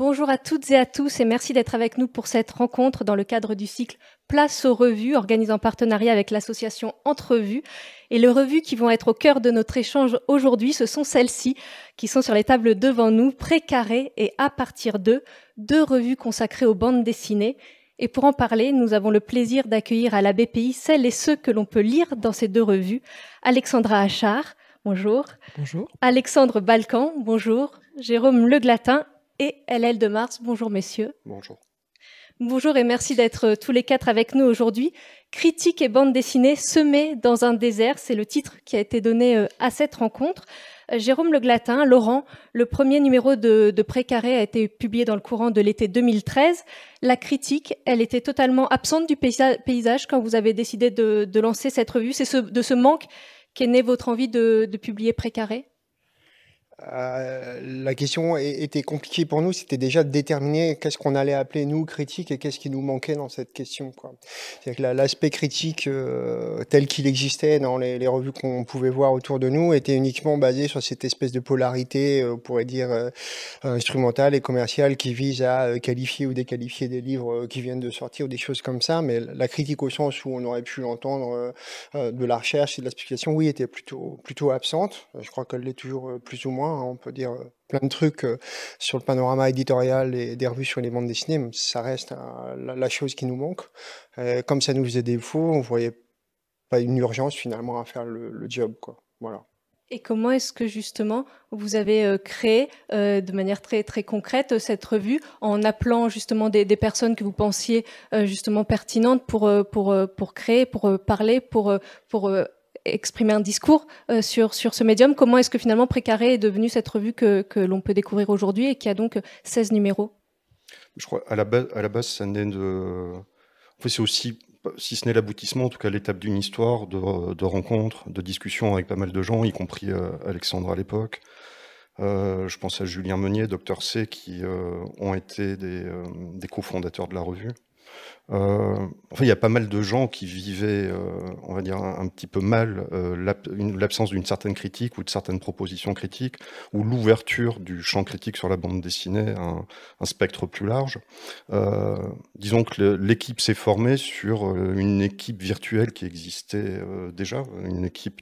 Bonjour à toutes et à tous et merci d'être avec nous pour cette rencontre dans le cadre du cycle Place aux revues, organisé en partenariat avec l'association Entrevues. Et les revues qui vont être au cœur de notre échange aujourd'hui, ce sont celles-ci qui sont sur les tables devant nous, précarées et à partir d'eux, deux revues consacrées aux bandes dessinées. Et pour en parler, nous avons le plaisir d'accueillir à la BPI celles et ceux que l'on peut lire dans ces deux revues. Alexandra Achard, bonjour. Bonjour. Alexandre Balkan, bonjour. Jérôme Leglatin et LL de Mars. Bonjour messieurs. Bonjour. Bonjour et merci d'être euh, tous les quatre avec nous aujourd'hui. Critique et bande dessinée Semée dans un désert, c'est le titre qui a été donné euh, à cette rencontre. Euh, Jérôme Le Glatin, Laurent, le premier numéro de, Précaré a été publié dans le courant de l'été 2013. La critique, elle était totalement absente du paysage quand vous avez décidé de, lancer cette revue. C'est ce, de ce manque qu'est née votre envie de publier Précaré euh, la question était compliquée pour nous. C'était déjà de déterminer qu'est-ce qu'on allait appeler nous critique et qu'est-ce qui nous manquait dans cette question. cest que l'aspect critique euh, tel qu'il existait dans les, revues qu'on pouvait voir autour de nous était uniquement basé sur cette espèce de polarité, euh, on pourrait dire instrumentale et commerciale, qui vise à qualifier ou déqualifier des livres qui viennent de sortir ou des choses comme ça. Mais la critique au sens où on aurait pu l'entendre de la recherche et de la spéculation, oui, était plutôt plutôt absente. Je crois qu'elle l'est toujours plus ou moins Hein, on peut dire euh, plein de trucs euh, sur le panorama éditorial et des revues sur les bandes dessinées, mais ça reste hein, la, chose qui nous manque. Euh, comme ça nous faisait défaut, on voyait pas une urgence finalement à faire le, job, quoi. Voilà. Et comment est-ce que justement vous avez créé de manière très très concrète cette revue en appelant justement des, personnes que vous pensiez justement pertinentes pour pour créer, pour parler, pour pour exprimer un discours euh, sur, sur ce médium. Comment est-ce que finalement Précaré est devenu cette revue que, que l'on peut découvrir aujourd'hui et qui a donc 16 numéros Je crois à la base, à la base ça n'est de. En fait, c'est aussi, si ce n'est l'aboutissement, en tout cas l'étape d'une histoire, de, de rencontres, de discussions avec pas mal de gens, y compris euh, Alexandre à l'époque. Euh, je pense à Julien Meunier, Docteur C, qui ont été des, des cofondateurs de la revue. Euh, il y a pas mal de gens qui vivaient, euh, on va dire, un, petit peu mal euh, l'absence d'une certaine critique ou de certaines propositions critiques, ou l'ouverture du champ critique sur la bande dessinée à un, spectre plus large. disons que l'équipe s'est formée sur une équipe virtuelle qui existait déjà, une équipe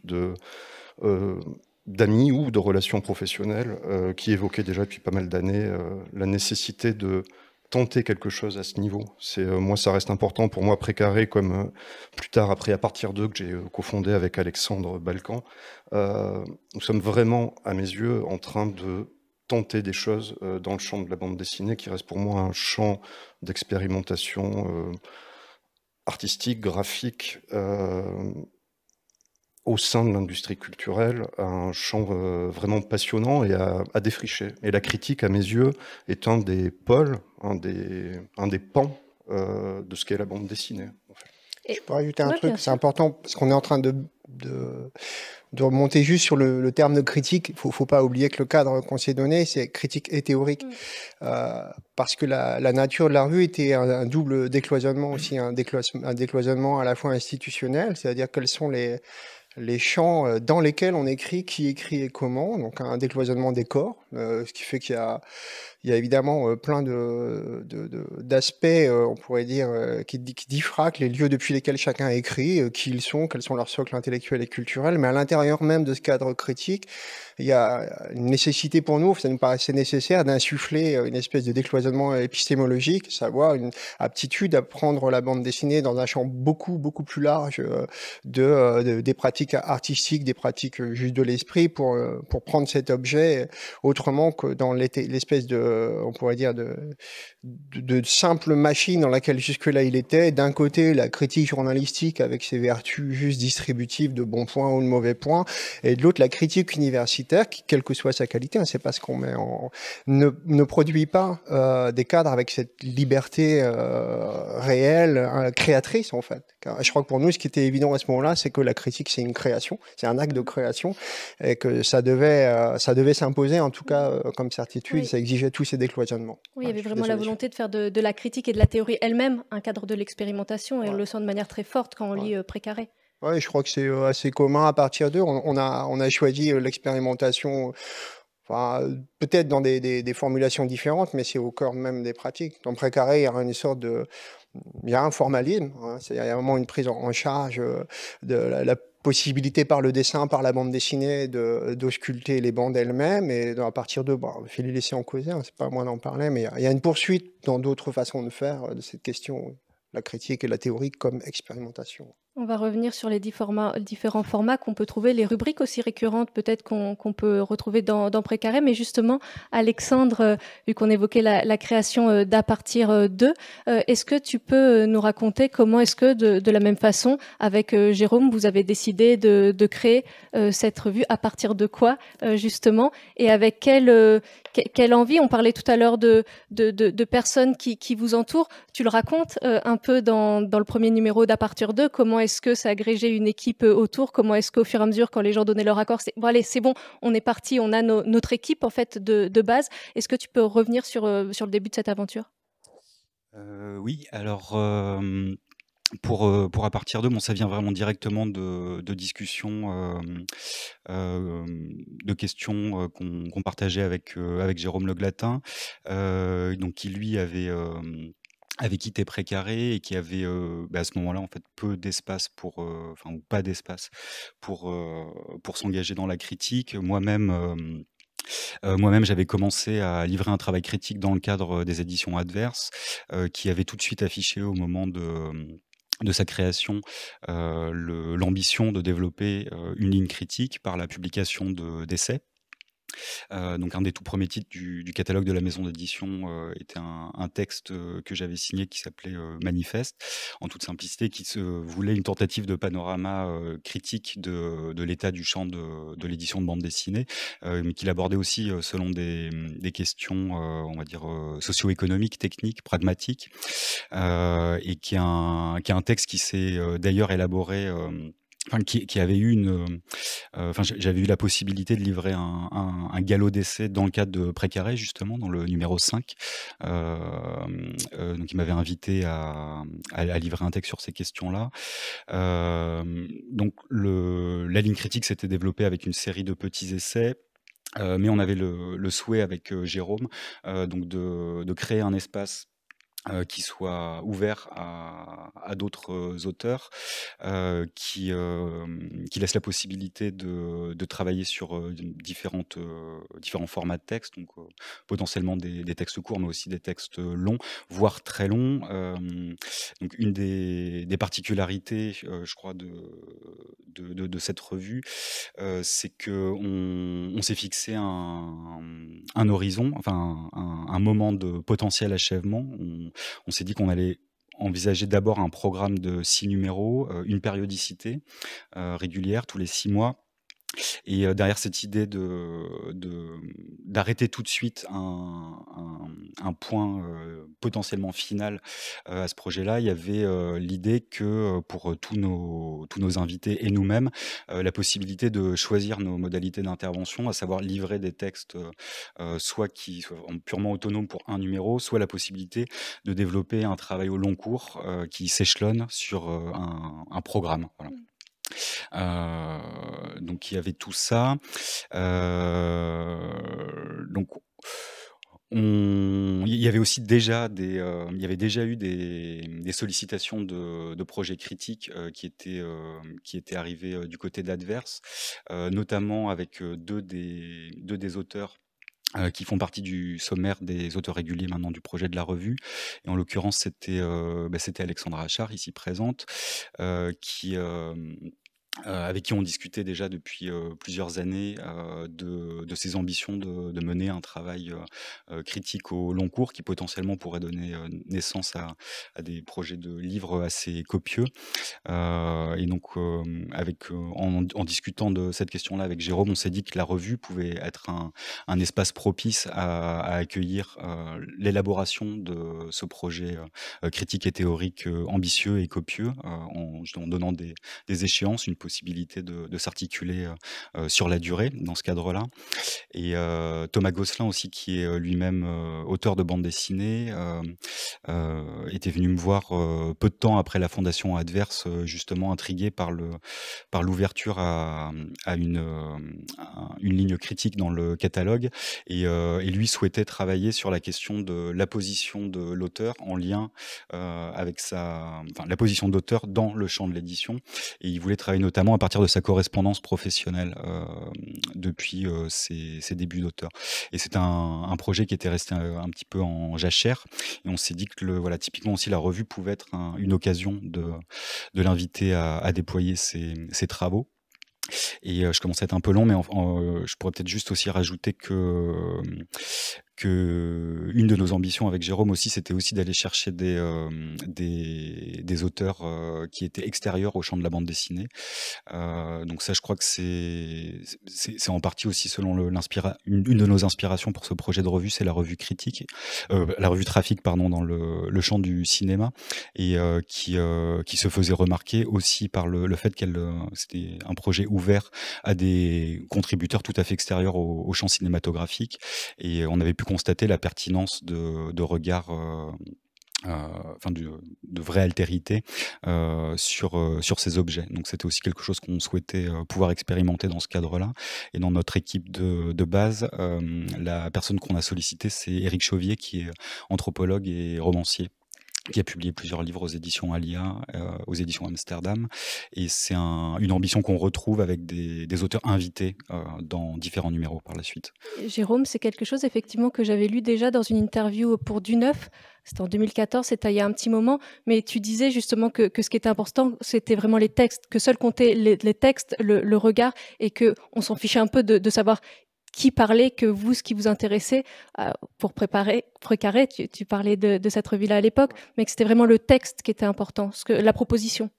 d'amis ou de relations professionnelles qui évoquaient déjà depuis pas mal d'années la nécessité de tenter quelque chose à ce niveau. C'est euh, moi, ça reste important pour moi précaré comme euh, plus tard après à partir d'eux que j'ai euh, cofondé avec Alexandre Balkan. nous sommes vraiment, à mes yeux, en train de tenter des choses dans le champ de la bande dessinée qui reste pour moi un champ d'expérimentation artistique, graphique au sein de l'industrie culturelle un champ euh, vraiment passionnant et à, défricher. Et la critique, à mes yeux, est un des pôles, un des, un des pans euh, de ce qu'est la bande dessinée. Je peux rajouter un truc, c'est important, parce qu'on est en train de, de, de, remonter juste sur le, terme de critique. Il ne faut pas oublier que le cadre qu'on s'est donné, c'est critique et théorique. Mm. Euh, parce que la, la, nature de la rue était un, un double décloisonnement aussi, un, décloisonnement à la fois institutionnel, c'est-à-dire quels sont les les champs euh, dans lesquels on écrit qui écrit et comment, donc un décloisonnement des corps, euh, ce qui fait qu'il y a il y a évidemment euh, plein de, d'aspects, euh, on pourrait dire, euh, qui, diffraquent les lieux depuis lesquels chacun écrit, qui ils sont, quels sont leurs socles intellectuels et culturels. Mais à l'intérieur même de ce cadre critique, il y a une nécessité pour nous, ça nous paraissait nécessaire, d'insuffler une espèce de décloisonnement épistémologique, savoir une aptitude à prendre la bande dessinée dans un champ beaucoup, beaucoup plus large de, de des pratiques artistiques, des pratiques juste de l'esprit, pour, pour prendre cet objet autrement que dans l'espèce de euh, on pourrait dire, de, de, simple machine dans laquelle jusque-là il était. D'un côté, la critique journalistique avec ses vertus juste distributives de bons points ou de mauvais points, et de l'autre, la critique universitaire quelle que soit sa qualité, hein, c'est ne pas ce qu'on met, en, ne, produit pas euh, des cadres avec cette liberté euh, réelle, hein, créatrice en fait. je crois que pour nous, ce qui était évident à ce moment-là, c'est que la critique, c'est une création, c'est un acte de création, et que ça devait, ça devait s'imposer, en tout cas, comme certitude, ça exigeait ces décloisonnements. Oui, il y avait vraiment la volonté de faire de, la critique et de la théorie elle-même un cadre de l'expérimentation, et on le sent de manière très forte quand on lit euh, Précaré. Oui, je crois que c'est euh, assez commun à partir d'eux. On, a, on a choisi euh, l'expérimentation. Enfin, peut-être dans des, formulations différentes, mais c'est au cœur même des pratiques. Dans Précaré, il y a une sorte de, il y a un formalisme, hein. c'est vraiment une prise en charge de la, possibilité par le dessin, par la bande dessinée, de, les bandes elles-mêmes. Et à partir de, bon, je les laisser en causer, hein, c'est pas moi d'en parler, mais il y, a une poursuite dans d'autres façons de faire euh, de cette question, la critique et la théorie comme expérimentation. On va revenir sur les différents formats qu'on peut trouver, les rubriques aussi récurrentes peut-être qu'on peut retrouver dans, dans Précaré. Mais justement, Alexandre, euh, vu qu'on évoquait la, création euh, d'à partir euh, d'eux, est-ce que tu peux nous raconter comment est-ce que de, la même façon, avec Jérôme, vous avez décidé de, créer cette revue, à partir de quoi justement, et avec quelle, quelle envie On parlait tout à l'heure de, de, personnes qui, vous entourent. Tu le racontes un peu dans, le premier numéro d'à partir d'eux, comment est est-ce que ça agrégeait une équipe euh, autour Comment est-ce qu'au fur et à mesure, quand les gens donnaient leur accord, c'est bon, allez, c'est bon, on est parti, on a notre équipe en fait de, base. Est-ce que tu peux revenir sur, euh, sur le début de cette aventure euh, Oui, alors. pour, pour à partir de bon, ça vient vraiment directement de, discussions, de questions qu'on partageait avec, avec Jérôme Le Glatin, donc qui lui avait avec qui précaré et qui avait bah, à ce moment-là en fait peu d'espace pour ou pas d'espace pour pour s'engager dans la critique moi-même Moi-même, j'avais commencé à livrer un travail critique dans le cadre des éditions adverses, qui avait tout de suite affiché au moment de, sa création l'ambition de développer une ligne critique par la publication d'essais. Euh, donc un des tout premiers titres du, catalogue de la maison d'édition euh, était un, texte euh, que j'avais signé qui s'appelait Manifeste, en toute simplicité, qui se voulait une tentative de panorama critique de, l'état du champ de, l'édition de bande dessinée, mais qui abordait aussi selon des, questions, on va dire, socio-économiques, techniques, pragmatiques, et qui qui est un texte qui s'est d'ailleurs élaboré qui, avait une, euh, j'avais eu la possibilité de livrer un, galop d'essai dans le cadre de Précaré justement, dans le numéro 5. Euh, euh, donc, il m'avait invité à, livrer un texte sur ces questions-là. donc, la ligne critique s'était développée avec une série de petits essais. mais on avait le, souhait avec Jérôme donc de créer un espace euh, qui soit ouvert à, à d'autres auteurs, euh, qui, euh, qui laisse la possibilité de, de travailler sur euh, différentes, euh, différents formats de texte, donc potentiellement des, des, textes courts, mais aussi des textes longs, voire très longs. donc une des, des particularités, je crois, de, de, de, cette revue, c'est que on, on s'est fixé un, un, horizon, enfin un, un, moment de potentiel achèvement on, s'est dit qu'on allait envisager d'abord un programme de six numéros, euh, une périodicité euh, régulière tous les six mois et derrière cette idée de, d'arrêter tout de suite un, un, point potentiellement final à ce projet-là, il y avait l'idée que pour tous nos, tous nos invités et nous-mêmes, la possibilité de choisir nos modalités d'intervention, à savoir livrer des textes soit qui soient purement autonomes pour un numéro, soit la possibilité de développer un travail au long cours qui s'échelonne sur un, un, programme. Voilà. Mmh. Euh, donc il y avait tout ça. Euh, donc il y avait aussi déjà des, euh, y avait déjà eu des, sollicitations de, projets critiques qui étaient qui arrivés du côté d'adverse, notamment avec deux deux des auteurs euh, qui font partie du sommaire des auteurs réguliers maintenant du projet de la revue. Et en l'occurrence, c'était euh, bah, Alexandra Achard, ici présente, euh, qui, euh, avec qui on discutait déjà depuis euh, plusieurs années euh, de, de, ses ambitions de, mener un travail critique au long cours qui potentiellement pourrait donner naissance à, des projets de livres assez copieux. et donc, avec, en, discutant de cette question-là avec Jérôme, on s'est dit que la revue pouvait être un, espace propice à, accueillir l'élaboration de ce projet critique et théorique ambitieux et copieux en, donnant des, des échéances, une possibilité possibilité de, s'articuler euh, euh, sur la durée dans ce cadre-là. Et euh, Thomas Gosselin aussi, qui est lui-même auteur de bande dessinée, était venu me voir peu de temps après la fondation adverse, justement intrigué par le par l'ouverture à, une, une ligne critique dans le catalogue et, lui souhaitait travailler sur la question de la position de l'auteur en lien avec sa enfin, la position d'auteur dans le champ de l'édition et il voulait travailler notamment à partir de sa correspondance professionnelle euh, depuis euh, ses, débuts d'auteur. Et c'est un, projet qui était resté euh, un, petit peu en jachère. Et on s'est dit que le, voilà, typiquement aussi la revue pouvait être une occasion de, de l'inviter à, déployer ses, travaux. Et je commence à être un peu long, mais je pourrais peut-être juste aussi rajouter que que une de nos ambitions avec Jérôme aussi, c'était aussi d'aller chercher des, euh, des, auteurs euh, qui étaient extérieurs au champ de la bande dessinée. Euh, donc ça, je crois que c'est c'est en partie aussi selon l'inspiration. Une, de nos inspirations pour ce projet de revue, c'est la revue critique, la revue Trafic, pardon, dans le, le champ du cinéma et qui qui se faisait remarquer aussi par le, le fait qu'elle c'était un projet ouvert à des contributeurs tout à fait extérieurs au, au champ cinématographique et on avait pu constater la pertinence de, regards euh, euh, de, vraie altérité euh, sur, sur ces objets. Donc c'était aussi quelque chose qu'on souhaitait pouvoir expérimenter dans ce cadre-là. Et dans notre équipe de, de base, la personne qu'on a sollicitée, c'est Éric Chauvier, qui est anthropologue et romancier qui a publié plusieurs livres aux éditions Alia, euh, aux éditions Amsterdam. Et c'est une ambition qu'on retrouve avec des, auteurs invités euh, dans différents numéros par la suite. Jérôme, c'est quelque chose effectivement que j'avais lu déjà dans une interview pour Du Neuf. C'était en 2014, c'était il y a un petit moment. Mais tu disais justement que, ce qui était important, c'était vraiment les textes, que seul comptaient les, textes, le, regard, et que on s'en fichait un peu de, de savoir qui parlait que vous, ce qui vous intéressait euh, pour préparer, précaré, tu, tu parlais de, cette revue-là à l'époque, mais que c'était vraiment le texte qui était important, ce que, la proposition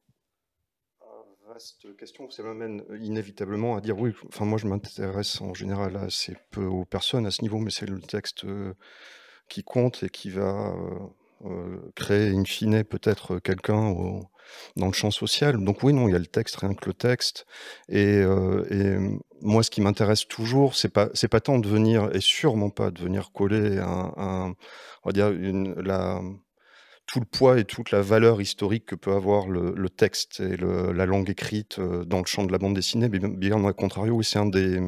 euh, vaste question, ça m'amène euh, inévitablement à dire oui, enfin moi je m'intéresse en général assez peu aux personnes à ce niveau, mais c'est le texte qui compte et qui va créer in fine peut-être quelqu'un dans le champ social. Donc oui, non, il y a le texte, rien que le texte. Et, euh, euh, moi, ce qui m'intéresse toujours, c'est pas c'est pas tant de venir, et sûrement pas de venir coller un, on va dire la tout le poids et toute la valeur historique que peut avoir le, texte et la langue écrite euh, dans le champ de la bande dessinée. bien, au contraire, c'est un des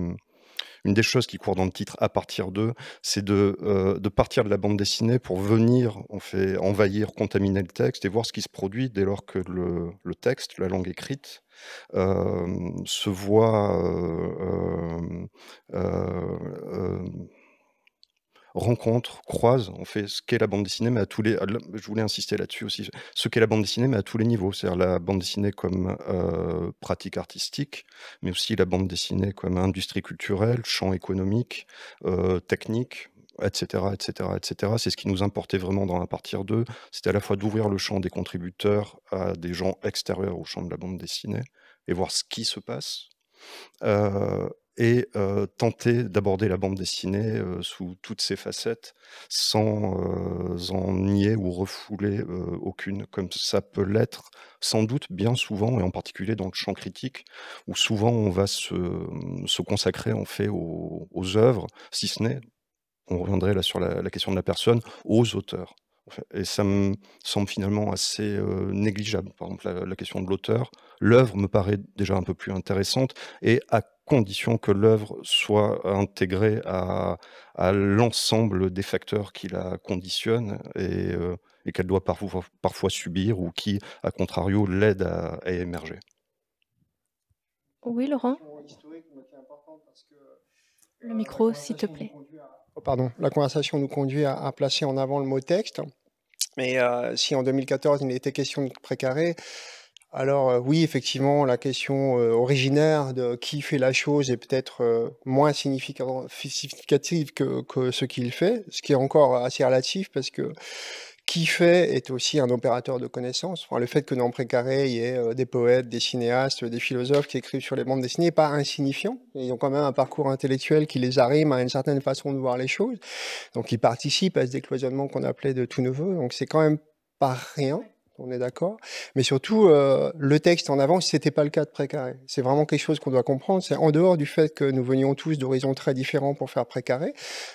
une des choses qui court dans le titre à partir d'eux, c'est euh, de, partir de la bande dessinée pour venir on fait, envahir, contaminer le texte et voir ce qui se produit dès lors que le texte, la langue écrite, euh, se voit euh, rencontre, croise, on fait ce qu'est la bande dessinée, mais à tous les. Je voulais insister là-dessus aussi, ce qu'est la bande dessinée, mais à tous les niveaux. C'est-à-dire la bande dessinée comme euh, pratique artistique, mais aussi la bande dessinée comme industrie culturelle, champ économique, euh, technique, etc., etc., etc. C'est ce qui nous importait vraiment dans la partir 2. C'était à la fois d'ouvrir le champ des contributeurs à des gens extérieurs au champ de la bande dessinée et voir ce qui se passe. Euh, et tenter d'aborder la bande dessinée sous toutes ses facettes sans en nier ou refouler aucune, comme ça peut l'être sans doute bien souvent, et en particulier dans le champ critique, où souvent on va se, mmh, consacrer en fait aux, œuvres, si ce n'est, on reviendrait là sur la, question de la personne, aux auteurs. Et ça me semble finalement assez négligeable. Par exemple, la, la question de l'auteur, l'œuvre me paraît déjà un peu plus intéressante, et à condition que l'œuvre soit intégrée à, l'ensemble des facteurs qui la conditionnent et, euh, qu'elle doit parfois, subir ou qui, à contrario, l'aident à, émerger. Oui, Laurent Le micro, s'il te plaît. Oh, pardon, la conversation nous conduit à, placer en avant le mot texte. Mais euh, si en 2014 il était question de précarer, alors euh, oui, effectivement, la question euh, originaire de qui fait la chose est peut-être euh, moins significative que, ce qu'il fait, ce qui est encore assez relatif parce que qui fait est aussi un opérateur de connaissances. le fait que dans Précaré, il y ait des poètes, des cinéastes, des philosophes qui écrivent sur les bandes dessinées n'est pas insignifiant. Ils ont quand même un parcours intellectuel qui les arrime à une certaine façon de voir les choses. Donc ils participent à ce décloisonnement qu'on appelait de tout neveu. Donc c'est quand même pas rien on est d'accord. Mais surtout, euh, le texte en avant, c'était pas le cas de Précaré. C'est vraiment quelque chose qu'on doit comprendre. C'est en dehors du fait que nous venions tous d'horizons très différents pour faire Précaré,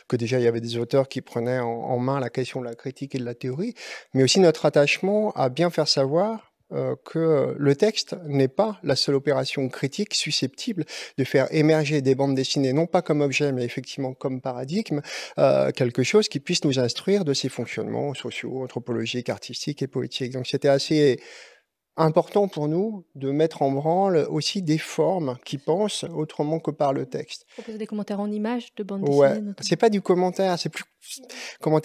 que déjà il y avait des auteurs qui prenaient en main la question de la critique et de la théorie, mais aussi notre attachement à bien faire savoir euh, que le texte n'est pas la seule opération critique susceptible de faire émerger des bandes dessinées, non pas comme objet, mais effectivement comme paradigme, euh, quelque chose qui puisse nous instruire de ses fonctionnements sociaux, anthropologiques, artistiques et politiques. Donc c'était assez important pour nous de mettre en branle aussi des formes qui pensent autrement que par le texte. Proposer des commentaires en images de bandes ouais. dessinées. C'est pas du commentaire, c'est plus comment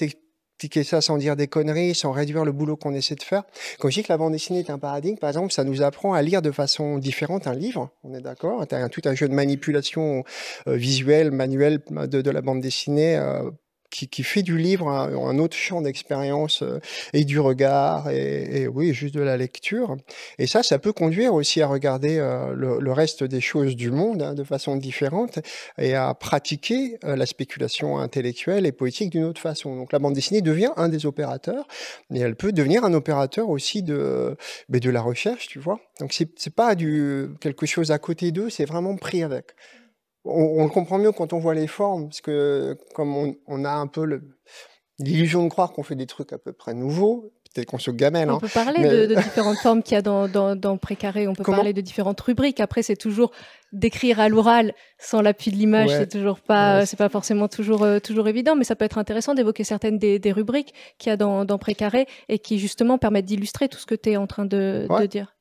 ça sans dire des conneries, sans réduire le boulot qu'on essaie de faire. Quand je dis que la bande dessinée est un paradigme, par exemple, ça nous apprend à lire de façon différente un livre, on est d'accord Tu tout un jeu de manipulation euh, visuelle, manuelle de, la bande dessinée euh, qui, fait du livre hein, un, autre champ d'expérience euh, et du regard et, oui juste de la lecture et ça ça peut conduire aussi à regarder euh, le, reste des choses du monde hein, de façon différente et à pratiquer euh, la spéculation intellectuelle et poétique d'une autre façon donc la bande dessinée devient un des opérateurs mais elle peut devenir un opérateur aussi de ben, de la recherche tu vois donc c'est pas du quelque chose à côté d'eux c'est vraiment pris avec on, le comprend mieux quand on voit les formes, parce que comme on, a un peu l'illusion de croire qu'on fait des trucs à peu près nouveaux, peut-être qu'on se gamelle. On hein, peut parler de, différentes formes qu'il y a dans, dans, Précaré, on peut parler de différentes rubriques. Après, c'est toujours d'écrire à l'oral sans l'appui de l'image, c'est toujours pas, c'est pas forcément toujours, euh, toujours évident, mais ça peut être intéressant d'évoquer certaines des, rubriques qu'il y a dans, dans Précaré et qui justement permettent d'illustrer tout ce que tu es en train de dire.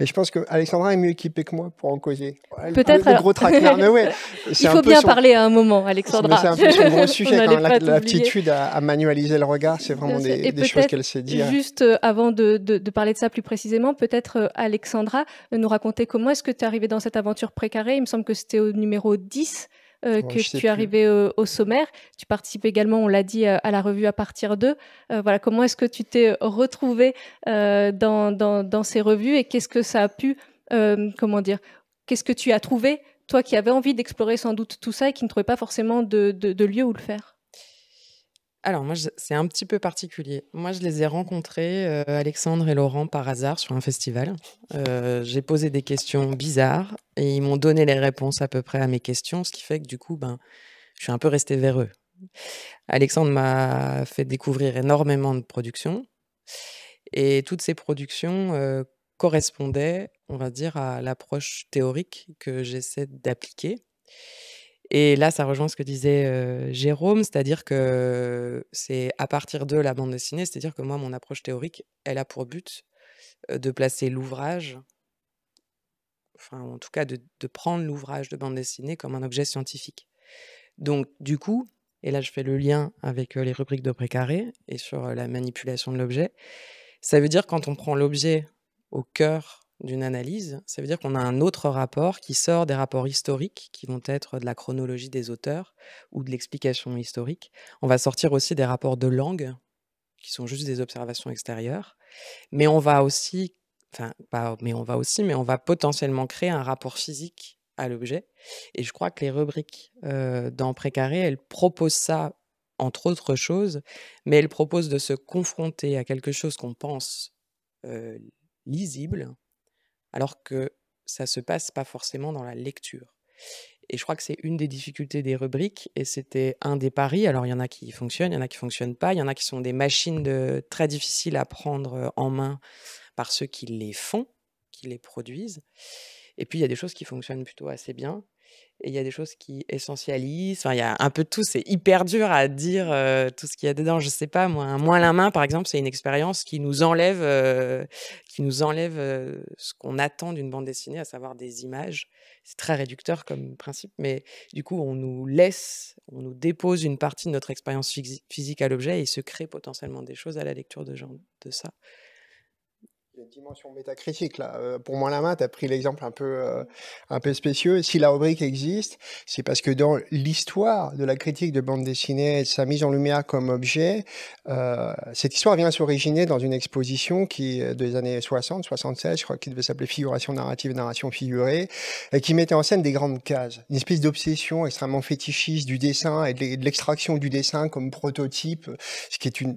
Mais je pense que Alexandra est mieux équipée que moi pour en causer. Peut-être. gros Il faut bien parler à un moment, Alexandra. C'est un peu son gros sujet. L'aptitude à, manualiser le regard, c'est vraiment des, choses qu'elle sait dire. Juste euh, avant de, de, parler de ça plus précisément, peut-être euh, Alexandra euh, nous raconter comment est-ce que tu es arrivée dans cette aventure précarée. Il me semble que c'était au numéro 10. Euh, que tu es arrivé euh, au, sommaire. Tu participes également, on l'a dit, euh, à, la revue à partir d'eux. voilà, comment est-ce que tu t'es retrouvé dans, dans, ces revues et qu'est-ce que ça a pu, comment dire, qu'est-ce que tu as trouvé, toi qui avais envie d'explorer sans doute tout ça et qui ne trouvais pas forcément de lieu où le faire alors, moi, c'est un petit peu particulier. Moi, je les ai rencontrés, euh, Alexandre et Laurent, par hasard sur un festival. Euh, j'ai posé des questions bizarres et ils m'ont donné les réponses à peu près à mes questions, ce qui fait que du coup, ben, je suis un peu resté vers eux. Alexandre m'a fait découvrir énormément de productions et toutes ces productions euh, correspondaient, on va dire, à l'approche théorique que j'essaie d'appliquer. Et là, ça rejoint ce que disait Jérôme, c'est-à-dire que c'est à partir de la bande dessinée, c'est-à-dire que moi, mon approche théorique, elle a pour but de placer l'ouvrage, enfin en tout cas de, de prendre l'ouvrage de bande dessinée comme un objet scientifique. Donc du coup, et là je fais le lien avec les rubriques de précaré et sur la manipulation de l'objet, ça veut dire quand on prend l'objet au cœur d'une analyse, ça veut dire qu'on a un autre rapport qui sort des rapports historiques, qui vont être de la chronologie des auteurs ou de l'explication historique. On va sortir aussi des rapports de langue, qui sont juste des observations extérieures. Mais on va aussi, enfin, pas mais on va aussi, mais on va potentiellement créer un rapport physique à l'objet. Et je crois que les rubriques euh, dans Précaré, elles proposent ça, entre autres choses, mais elles proposent de se confronter à quelque chose qu'on pense euh, lisible, alors que ça se passe pas forcément dans la lecture. Et je crois que c'est une des difficultés des rubriques, et c'était un des paris. Alors, il y en a qui fonctionnent, il y en a qui fonctionnent pas, il y en a qui sont des machines très difficiles à prendre euh, en main par ceux qui les font, qui les produisent. Et puis, il y a des choses qui fonctionnent plutôt assez bien. Et il y a des choses qui essentialisent. Enfin, il y a un peu de tout. C'est hyper dur à dire tout ce qu'il y a dedans. Je ne sais pas, moi, un moins la main, par exemple, c'est une expérience qui nous enlève, qui nous enlève ce qu'on attend d'une bande dessinée, à savoir des images. C'est très réducteur comme principe, mais du coup, on nous laisse, on nous dépose une partie de notre expérience physique à l'objet et se crée potentiellement des choses à la lecture de, genre, de ça y a une dimension métacritique là. Euh, pour moi, la main, tu as pris l'exemple un peu, euh, un peu spécieux. Si la rubrique existe, c'est parce que dans l'histoire de la critique de bande dessinée et de sa mise en lumière comme objet, euh, cette histoire vient s'originer dans une exposition qui, des années 60, 76, je crois qui devait s'appeler Figuration narrative, narration figurée, et qui mettait en scène des grandes cases. Une espèce d'obsession extrêmement fétichiste du dessin et de l'extraction du dessin comme prototype, ce qui est une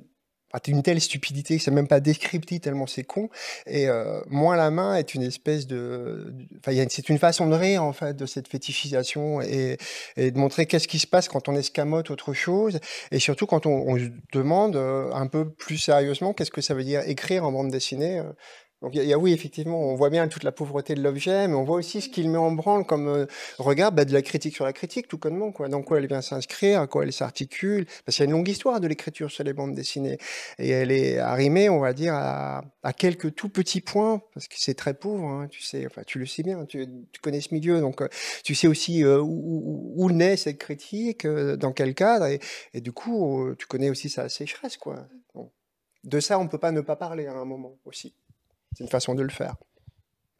ah, une telle stupidité c'est même pas descriptif tellement c'est con. Et euh, moins la main est une espèce de, enfin, c'est une façon de rire en fait de cette fétichisation et, de montrer qu'est-ce qui se passe quand on escamote autre chose et surtout quand on, on demande euh, un peu plus sérieusement qu'est-ce que ça veut dire écrire en bande dessinée. Euh. Donc il y, a oui, effectivement, on voit bien toute la pauvreté de l'objet, mais on voit aussi ce qu'il met en branle comme euh, regard bah, de la critique sur la critique, tout connement, quoi. Dans quoi elle vient s'inscrire, à quoi elle s'articule. Parce qu'il y a une longue histoire de l'écriture sur les bandes dessinées. Et elle est arrimée, on va dire, à, à quelques tout petits points, parce que c'est très pauvre, hein, tu sais, enfin tu le sais bien, tu, connais ce milieu, donc euh, tu sais aussi euh, où, où, où, naît cette critique, euh, dans quel cadre, et, du coup, tu connais aussi sa sécheresse, quoi. De ça, on ne peut pas ne pas parler à un moment aussi. C'est une façon de le faire.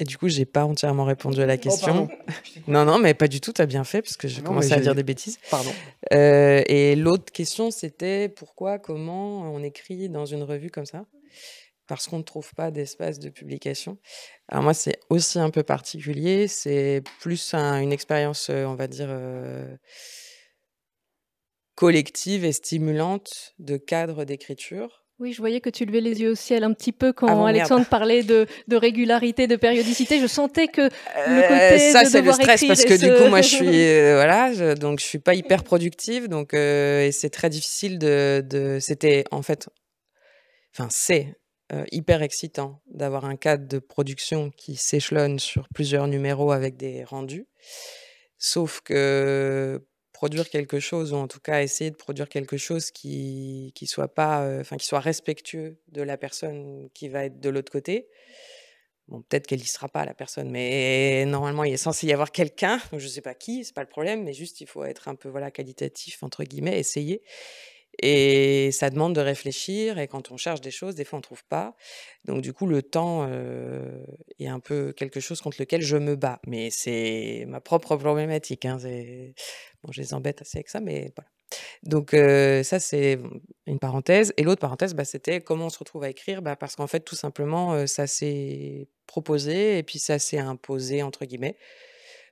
Et du coup, j'ai pas entièrement répondu à la oh, question. non, non, mais pas du tout. Tu as bien fait parce que j'ai ah commencé à dire des bêtises. Pardon. Euh, et l'autre question, c'était pourquoi, comment on écrit dans une revue comme ça Parce qu'on ne trouve pas d'espace de publication. Alors moi, c'est aussi un peu particulier. C'est plus une expérience, euh, on va dire. Euh, collective et stimulante de cadre d'écriture oui, je voyais que tu levais les yeux au ciel un petit peu quand ah Alexandre parlait de, régularité, de périodicité. Je sentais que euh, le côté ça c'est le stress parce que du coup moi je suis euh, voilà donc je suis pas hyper productive donc euh, et c'est très difficile de, de c'était en fait enfin c'est hyper excitant d'avoir un cadre de production qui s'échelonne sur plusieurs numéros avec des rendus. Sauf que produire quelque chose, ou en tout cas essayer de produire quelque chose qui, soit, pas, euh, enfin qui soit respectueux de la personne qui va être de l'autre côté. Bon, peut-être qu'elle y sera pas, la personne, mais normalement, il est censé y avoir quelqu'un, je ne sais pas qui, c'est pas le problème, mais juste, il faut être un peu voilà, qualitatif, entre guillemets, essayer. Et ça demande de réfléchir. Et quand on cherche des choses, des fois, on ne trouve pas. Donc, du coup, le temps est un peu quelque chose contre lequel je me bats. Mais c'est ma propre problématique. Hein, bon, je les embête assez avec ça, mais voilà. Donc ça, c'est une parenthèse. Et l'autre parenthèse, bah, c'était comment on se retrouve à écrire bah, Parce qu'en fait, tout simplement, ça s'est proposé et puis ça s'est imposé, entre guillemets.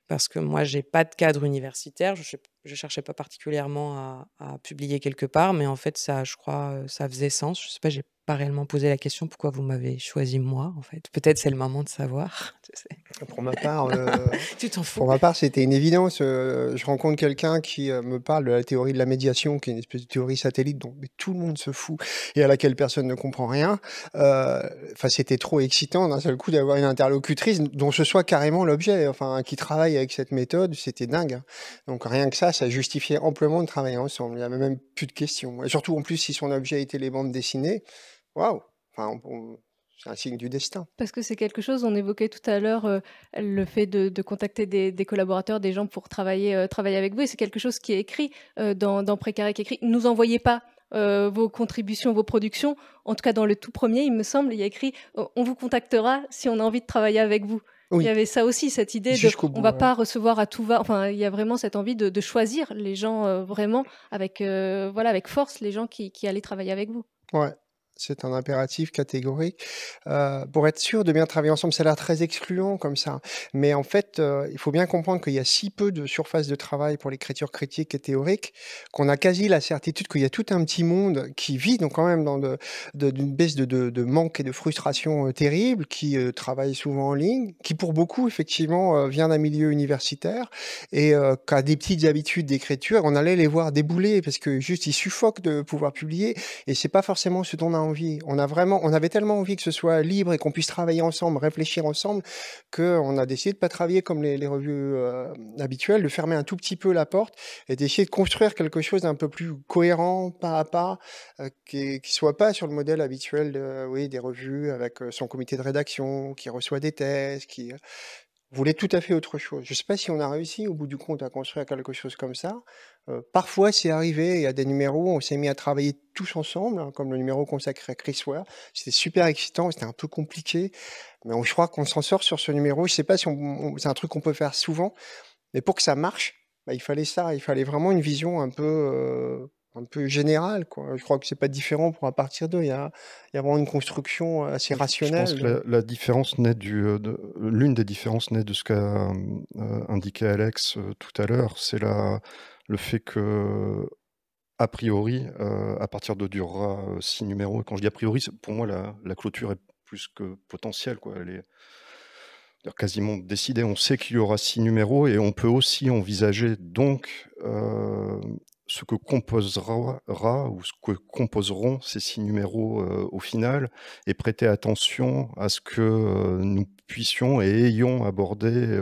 Parce que moi, j'ai pas de cadre universitaire. Je suis je cherchais pas particulièrement à, publier quelque part, mais en fait, ça, je crois, euh, ça faisait sens. Je sais pas, j'ai pas réellement posé la question pourquoi vous m'avez choisi moi, en fait. Peut-être c'est le moment de savoir. Pour ma part, euh, tu fous. Pour ma part, c'était une évidence. Euh, je rencontre quelqu'un qui me parle de la théorie de la médiation, qui est une espèce de théorie satellite dont tout le monde se fout et à laquelle personne ne comprend rien. Enfin, c'était trop excitant d'un seul coup d'avoir une interlocutrice dont ce soit carrément l'objet, enfin, qui travaille avec cette méthode. C'était dingue. Hein. Donc rien que ça ça, justifiait amplement de travailler hein, ensemble. Il n'y avait même plus de questions. Et surtout, en plus, si son objet était les bandes dessinées, waouh enfin, C'est un signe du destin. Parce que c'est quelque chose, on évoquait tout à l'heure euh, le fait de, contacter des, collaborateurs, des gens pour travailler, euh, travailler avec vous. Et c'est quelque chose qui est écrit euh, dans, dans Précaré, qui est écrit. Nous envoyez pas vos contributions, vos productions. En tout cas, dans le tout premier, il me semble, il y a écrit On vous contactera si on a envie de travailler avec vous. Il y avait ça aussi, cette idée de ne on va pas recevoir à tout va. Enfin, il y a vraiment cette envie de, choisir les gens euh, vraiment avec, euh, voilà, avec force, les gens qui, qui allaient travailler avec vous. Ouais, c'est un impératif catégorique, euh, pour être sûr de bien travailler ensemble. Ça a l'air très excluant comme ça. Hein. Mais en fait, euh, il faut bien comprendre qu'il y a si peu de surface de travail pour l'écriture critique et théorique qu'on a quasi la certitude qu'il y a tout un petit monde qui vit, donc quand même, dans d'une baisse de, manque et de frustration euh, terrible, qui travaille souvent en ligne, qui pour beaucoup, effectivement, vient d'un milieu universitaire et qui a des petites habitudes d'écriture. On allait les voir débouler parce que juste, ils suffoquent de pouvoir publier et c'est pas forcément ce dont on a on a vraiment, on avait tellement envie que ce soit libre et qu'on puisse travailler ensemble, réfléchir ensemble, qu'on a décidé de pas travailler comme les, revues euh, habituelles, de fermer un tout petit peu la porte et d'essayer de construire quelque chose d'un peu plus cohérent, pas à pas, euh, qui, ne soit pas sur le modèle habituel oui, des revues avec euh, son comité de rédaction, qui reçoit des thèses, qui voulait tout à fait autre chose. Je ne sais pas si on a réussi au bout du compte à construire quelque chose comme ça. Euh, parfois, c'est arrivé, il y a des numéros, on s'est mis à travailler tous ensemble, hein, comme le numéro consacré à Chris Ware. C'était super excitant, c'était un peu compliqué, mais on, je crois qu'on s'en sort sur ce numéro. Je ne sais pas si c'est un truc qu'on peut faire souvent, mais pour que ça marche, bah, il fallait ça, il fallait vraiment une vision un peu euh, un peu général. Quoi. Je crois que c'est pas différent pour à partir d'eux. Il y a, y vraiment une construction euh, assez rationnelle. Je pense que la, différence du, euh, l'une des différences naît de ce qu'a euh, indiqué Alex tout à l'heure, c'est la, le fait que a priori, à partir de Durera six numéros, quand je dis a priori, pour moi la, clôture est plus que potentielle, quoi. Elle est quasiment décidée. On sait qu'il y aura six numéros et on peut aussi envisager donc ce que composera ou ce que composeront ces six numéros au final et prêter attention à ce que nous puissions et ayons abordé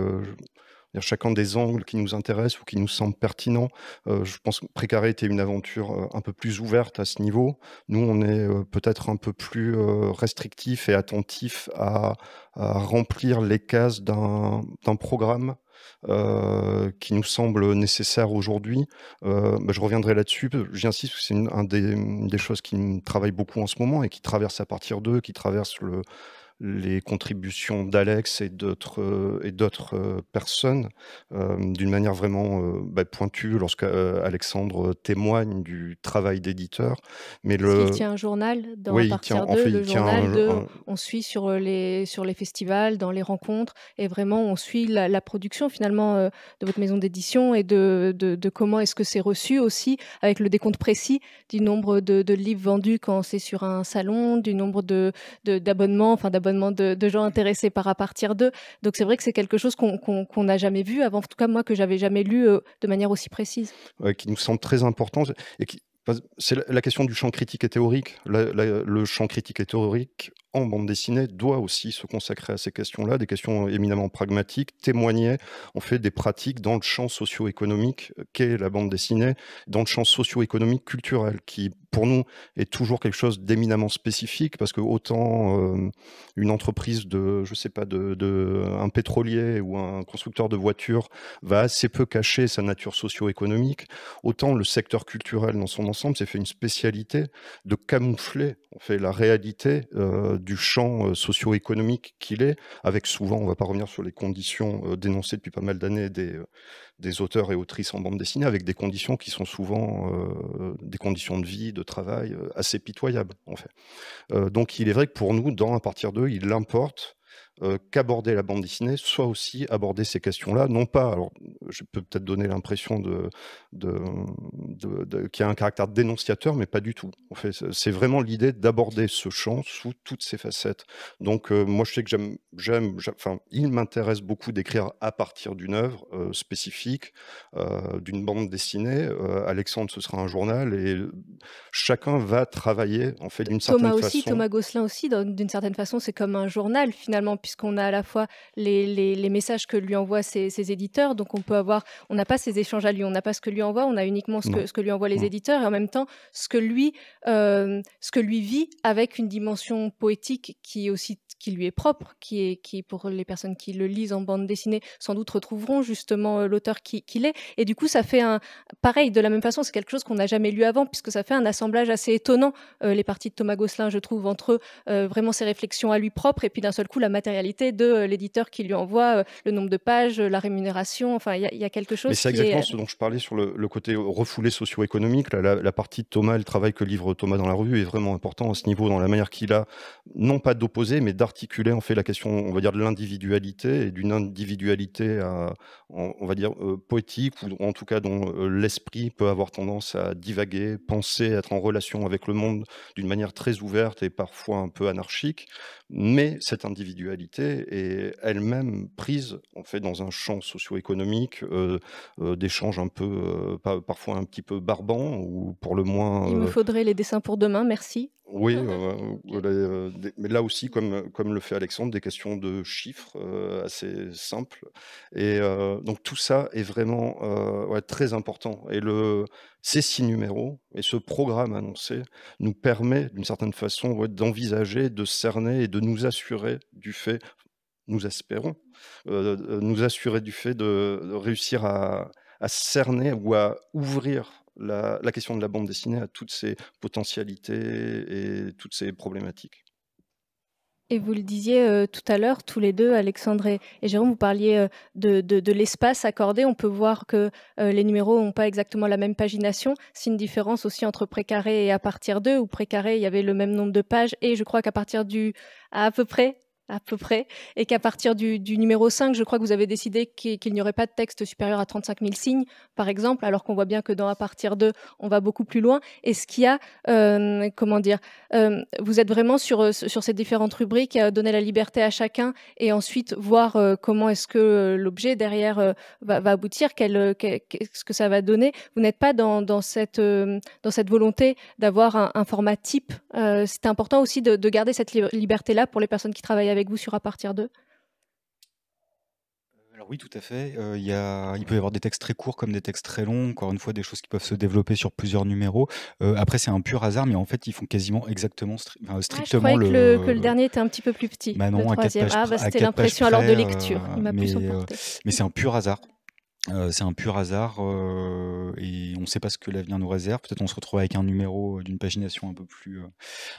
chacun des angles qui nous intéressent ou qui nous semblent pertinents. je pense que Précaré était une aventure un peu plus ouverte à ce niveau. Nous, on est peut-être un peu plus restrictif et attentif à remplir les cases d'un programme euh, qui nous semble nécessaire aujourd'hui. Euh, bah, je reviendrai là-dessus, j'insiste, c'est une, des, des, choses qui me travaille beaucoup en ce moment et qui traverse à partir d'eux, qui traverse le, les contributions d'Alex et d'autres euh, et d'autres euh, personnes euh, d'une manière vraiment bah, pointue pointue Alexandre témoigne du travail d'éditeur. Mais le... Il tient un journal dans oui, partir le journal on suit sur les sur les festivals, dans les rencontres et vraiment on suit la, production finalement de votre maison d'édition et de, de, comment est-ce que c'est reçu aussi avec le décompte précis du nombre de, livres vendus quand c'est sur un salon, du nombre de d'abonnements, enfin d'abonnements de, gens intéressés par à partir d'eux. Donc c'est vrai que c'est quelque chose qu'on n'a jamais vu avant, en tout cas moi que j'avais jamais lu euh, de manière aussi précise. qui nous semble très important et qui c'est la question du champ critique et théorique. le champ critique et théorique en bande dessinée doit aussi se consacrer à ces questions-là, des questions euh, éminemment pragmatiques, témoigner en fait des pratiques dans le champ socio-économique euh, qu'est la bande dessinée, dans le champ socio-économique culturel, qui pour nous est toujours quelque chose d'éminemment spécifique, parce que autant euh, une entreprise de, je sais pas, de, de, un pétrolier ou un constructeur de voitures va assez peu cacher sa nature socio-économique, autant le secteur culturel dans son ensemble s'est fait une spécialité de camoufler en fait la réalité du champ euh, socio-économique qu'il est, avec souvent, on ne va pas revenir sur les conditions euh, dénoncées depuis pas mal d'années euh, des, auteurs et autrices en bande dessinée, avec des conditions qui sont souvent des conditions de vie, de travail assez pitoyables en fait. donc il est vrai que pour nous, dans à partir d'eux, il importe euh, qu'aborder la bande dessinée soit aussi aborder ces questions-là, non pas, alors je peux peut-être donner l'impression de, de, qu'il y a un caractère dénonciateur, mais pas du tout. En fait, c'est vraiment l'idée d'aborder ce champ sous toutes ses facettes. Donc euh, moi je sais que j'aime, j'aime, enfin il m'intéresse beaucoup d'écrire à partir d'une œuvre euh, spécifique, d'une bande dessinée. Alexandre ce sera un journal et chacun va travailler en fait d'une certaine façon. Thomas aussi, Thomas Gosselin aussi, d'une certaine façon c'est comme un journal finalement puisqu'on a à la fois les, messages que lui envoient ses, éditeurs, donc on peut avoir, on n'a pas ces échanges à lui, on n'a pas ce que lui envoie, on a uniquement ce que, ce que, lui envoient les éditeurs, et en même temps ce que lui, euh, ce que lui vit avec une dimension poétique qui est aussi qui lui est propre, qui est qui pour les personnes qui le lisent en bande dessinée sans doute retrouveront justement euh, l'auteur qu'il est. Et du coup, ça fait un pareil de la même façon, c'est quelque chose qu'on n'a jamais lu avant puisque ça fait un assemblage assez étonnant euh, les parties de Thomas Gosselin, je trouve, entre euh, vraiment ses réflexions à lui propre et puis d'un seul coup la matérialité de l'éditeur qui lui envoie le nombre de pages, la rémunération. Enfin, il y, a quelque chose. Mais c'est exactement ce dont je parlais sur le, côté refoulé socio-économique. La, partie de Thomas, le travail que livre Thomas dans la revue est vraiment important à ce niveau dans la manière qu'il a non pas d'opposer mais d'articuler fait la question, on va dire, de l'individualité et d'une individualité, euh, on, va dire, euh, poétique ou en tout cas dont euh, l'esprit peut avoir tendance à divaguer, penser, être en relation avec le monde d'une manière très ouverte et parfois un peu anarchique. Mais cette individualité est elle-même prise en fait dans un champ socio-économique d'échanges un peu, parfois un petit peu barbant ou pour le moins. Il me faudrait les dessins pour demain, merci. Oui, euh, mais là aussi, comme, euh, comme le fait Alexandre, des questions de chiffres euh, assez simples. Et donc tout ça est vraiment très important. Et le, ces six numéros et ce programme annoncé nous permet d'une certaine façon d'envisager, de cerner et de nous assurer du fait, nous espérons, nous assurer du fait de, réussir à cerner ou à ouvrir la, question de la bande dessinée à toutes ses potentialités et toutes ses problématiques. Et vous le disiez euh, tout à l'heure, tous les deux, Alexandre et, Jérôme, vous parliez euh, de, l'espace accordé. On peut voir que euh, les numéros n'ont pas exactement la même pagination. C'est une différence aussi entre précaré et à partir d'eux, où précaré, il y avait le même nombre de pages. Et je crois qu'à partir du, à peu près à peu près, et qu'à partir du, numéro 5, je crois que vous avez décidé qu'il n'y aurait pas de texte supérieur à 35 000 signes, par exemple, alors qu'on voit bien que dans à partir de, on va beaucoup plus loin. Est-ce qu'il y a, euh, comment dire, euh, vous êtes vraiment sur, euh, sur ces différentes rubriques, donner la liberté à chacun et ensuite voir comment est-ce que l'objet derrière va, aboutir, qu'est-ce que ça va donner. Vous n'êtes pas dans, dans, cette, dans cette volonté d'avoir un, format type. C'est important aussi de, garder cette liberté-là pour les personnes qui travaillent avec vous sur à partir d'eux euh, alors oui, tout à fait. Euh, il peut y avoir des textes très courts comme des textes très longs, encore une fois, des choses qui peuvent se développer sur plusieurs numéros. Euh, après, c'est un pur hasard, mais en fait, ils font quasiment exactement ah, strictement le... je que le, dernier était un petit peu plus petit. Bah non, le troisième. Ah, bah, c'était l'impression alors de lecture. mais c'est un pur hasard. Euh, c'est un pur hasard euh, et on ne sait pas ce que l'avenir nous réserve. Peut-être on se retrouve avec un numéro euh, d'une pagination un peu plus,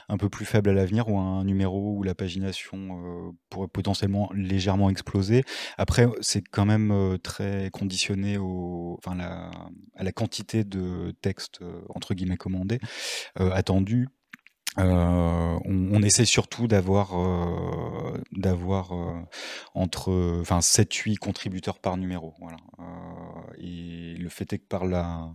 un peu plus faible à l'avenir ou un numéro où la pagination pourrait potentiellement légèrement exploser. Après, c'est quand même très conditionné au, à la quantité de textes entre guillemets commandés attendus euh, on, essaie surtout d'avoir euh, d'avoir euh, entre enfin 7 8 contributeurs par numéro voilà et le fait est que par la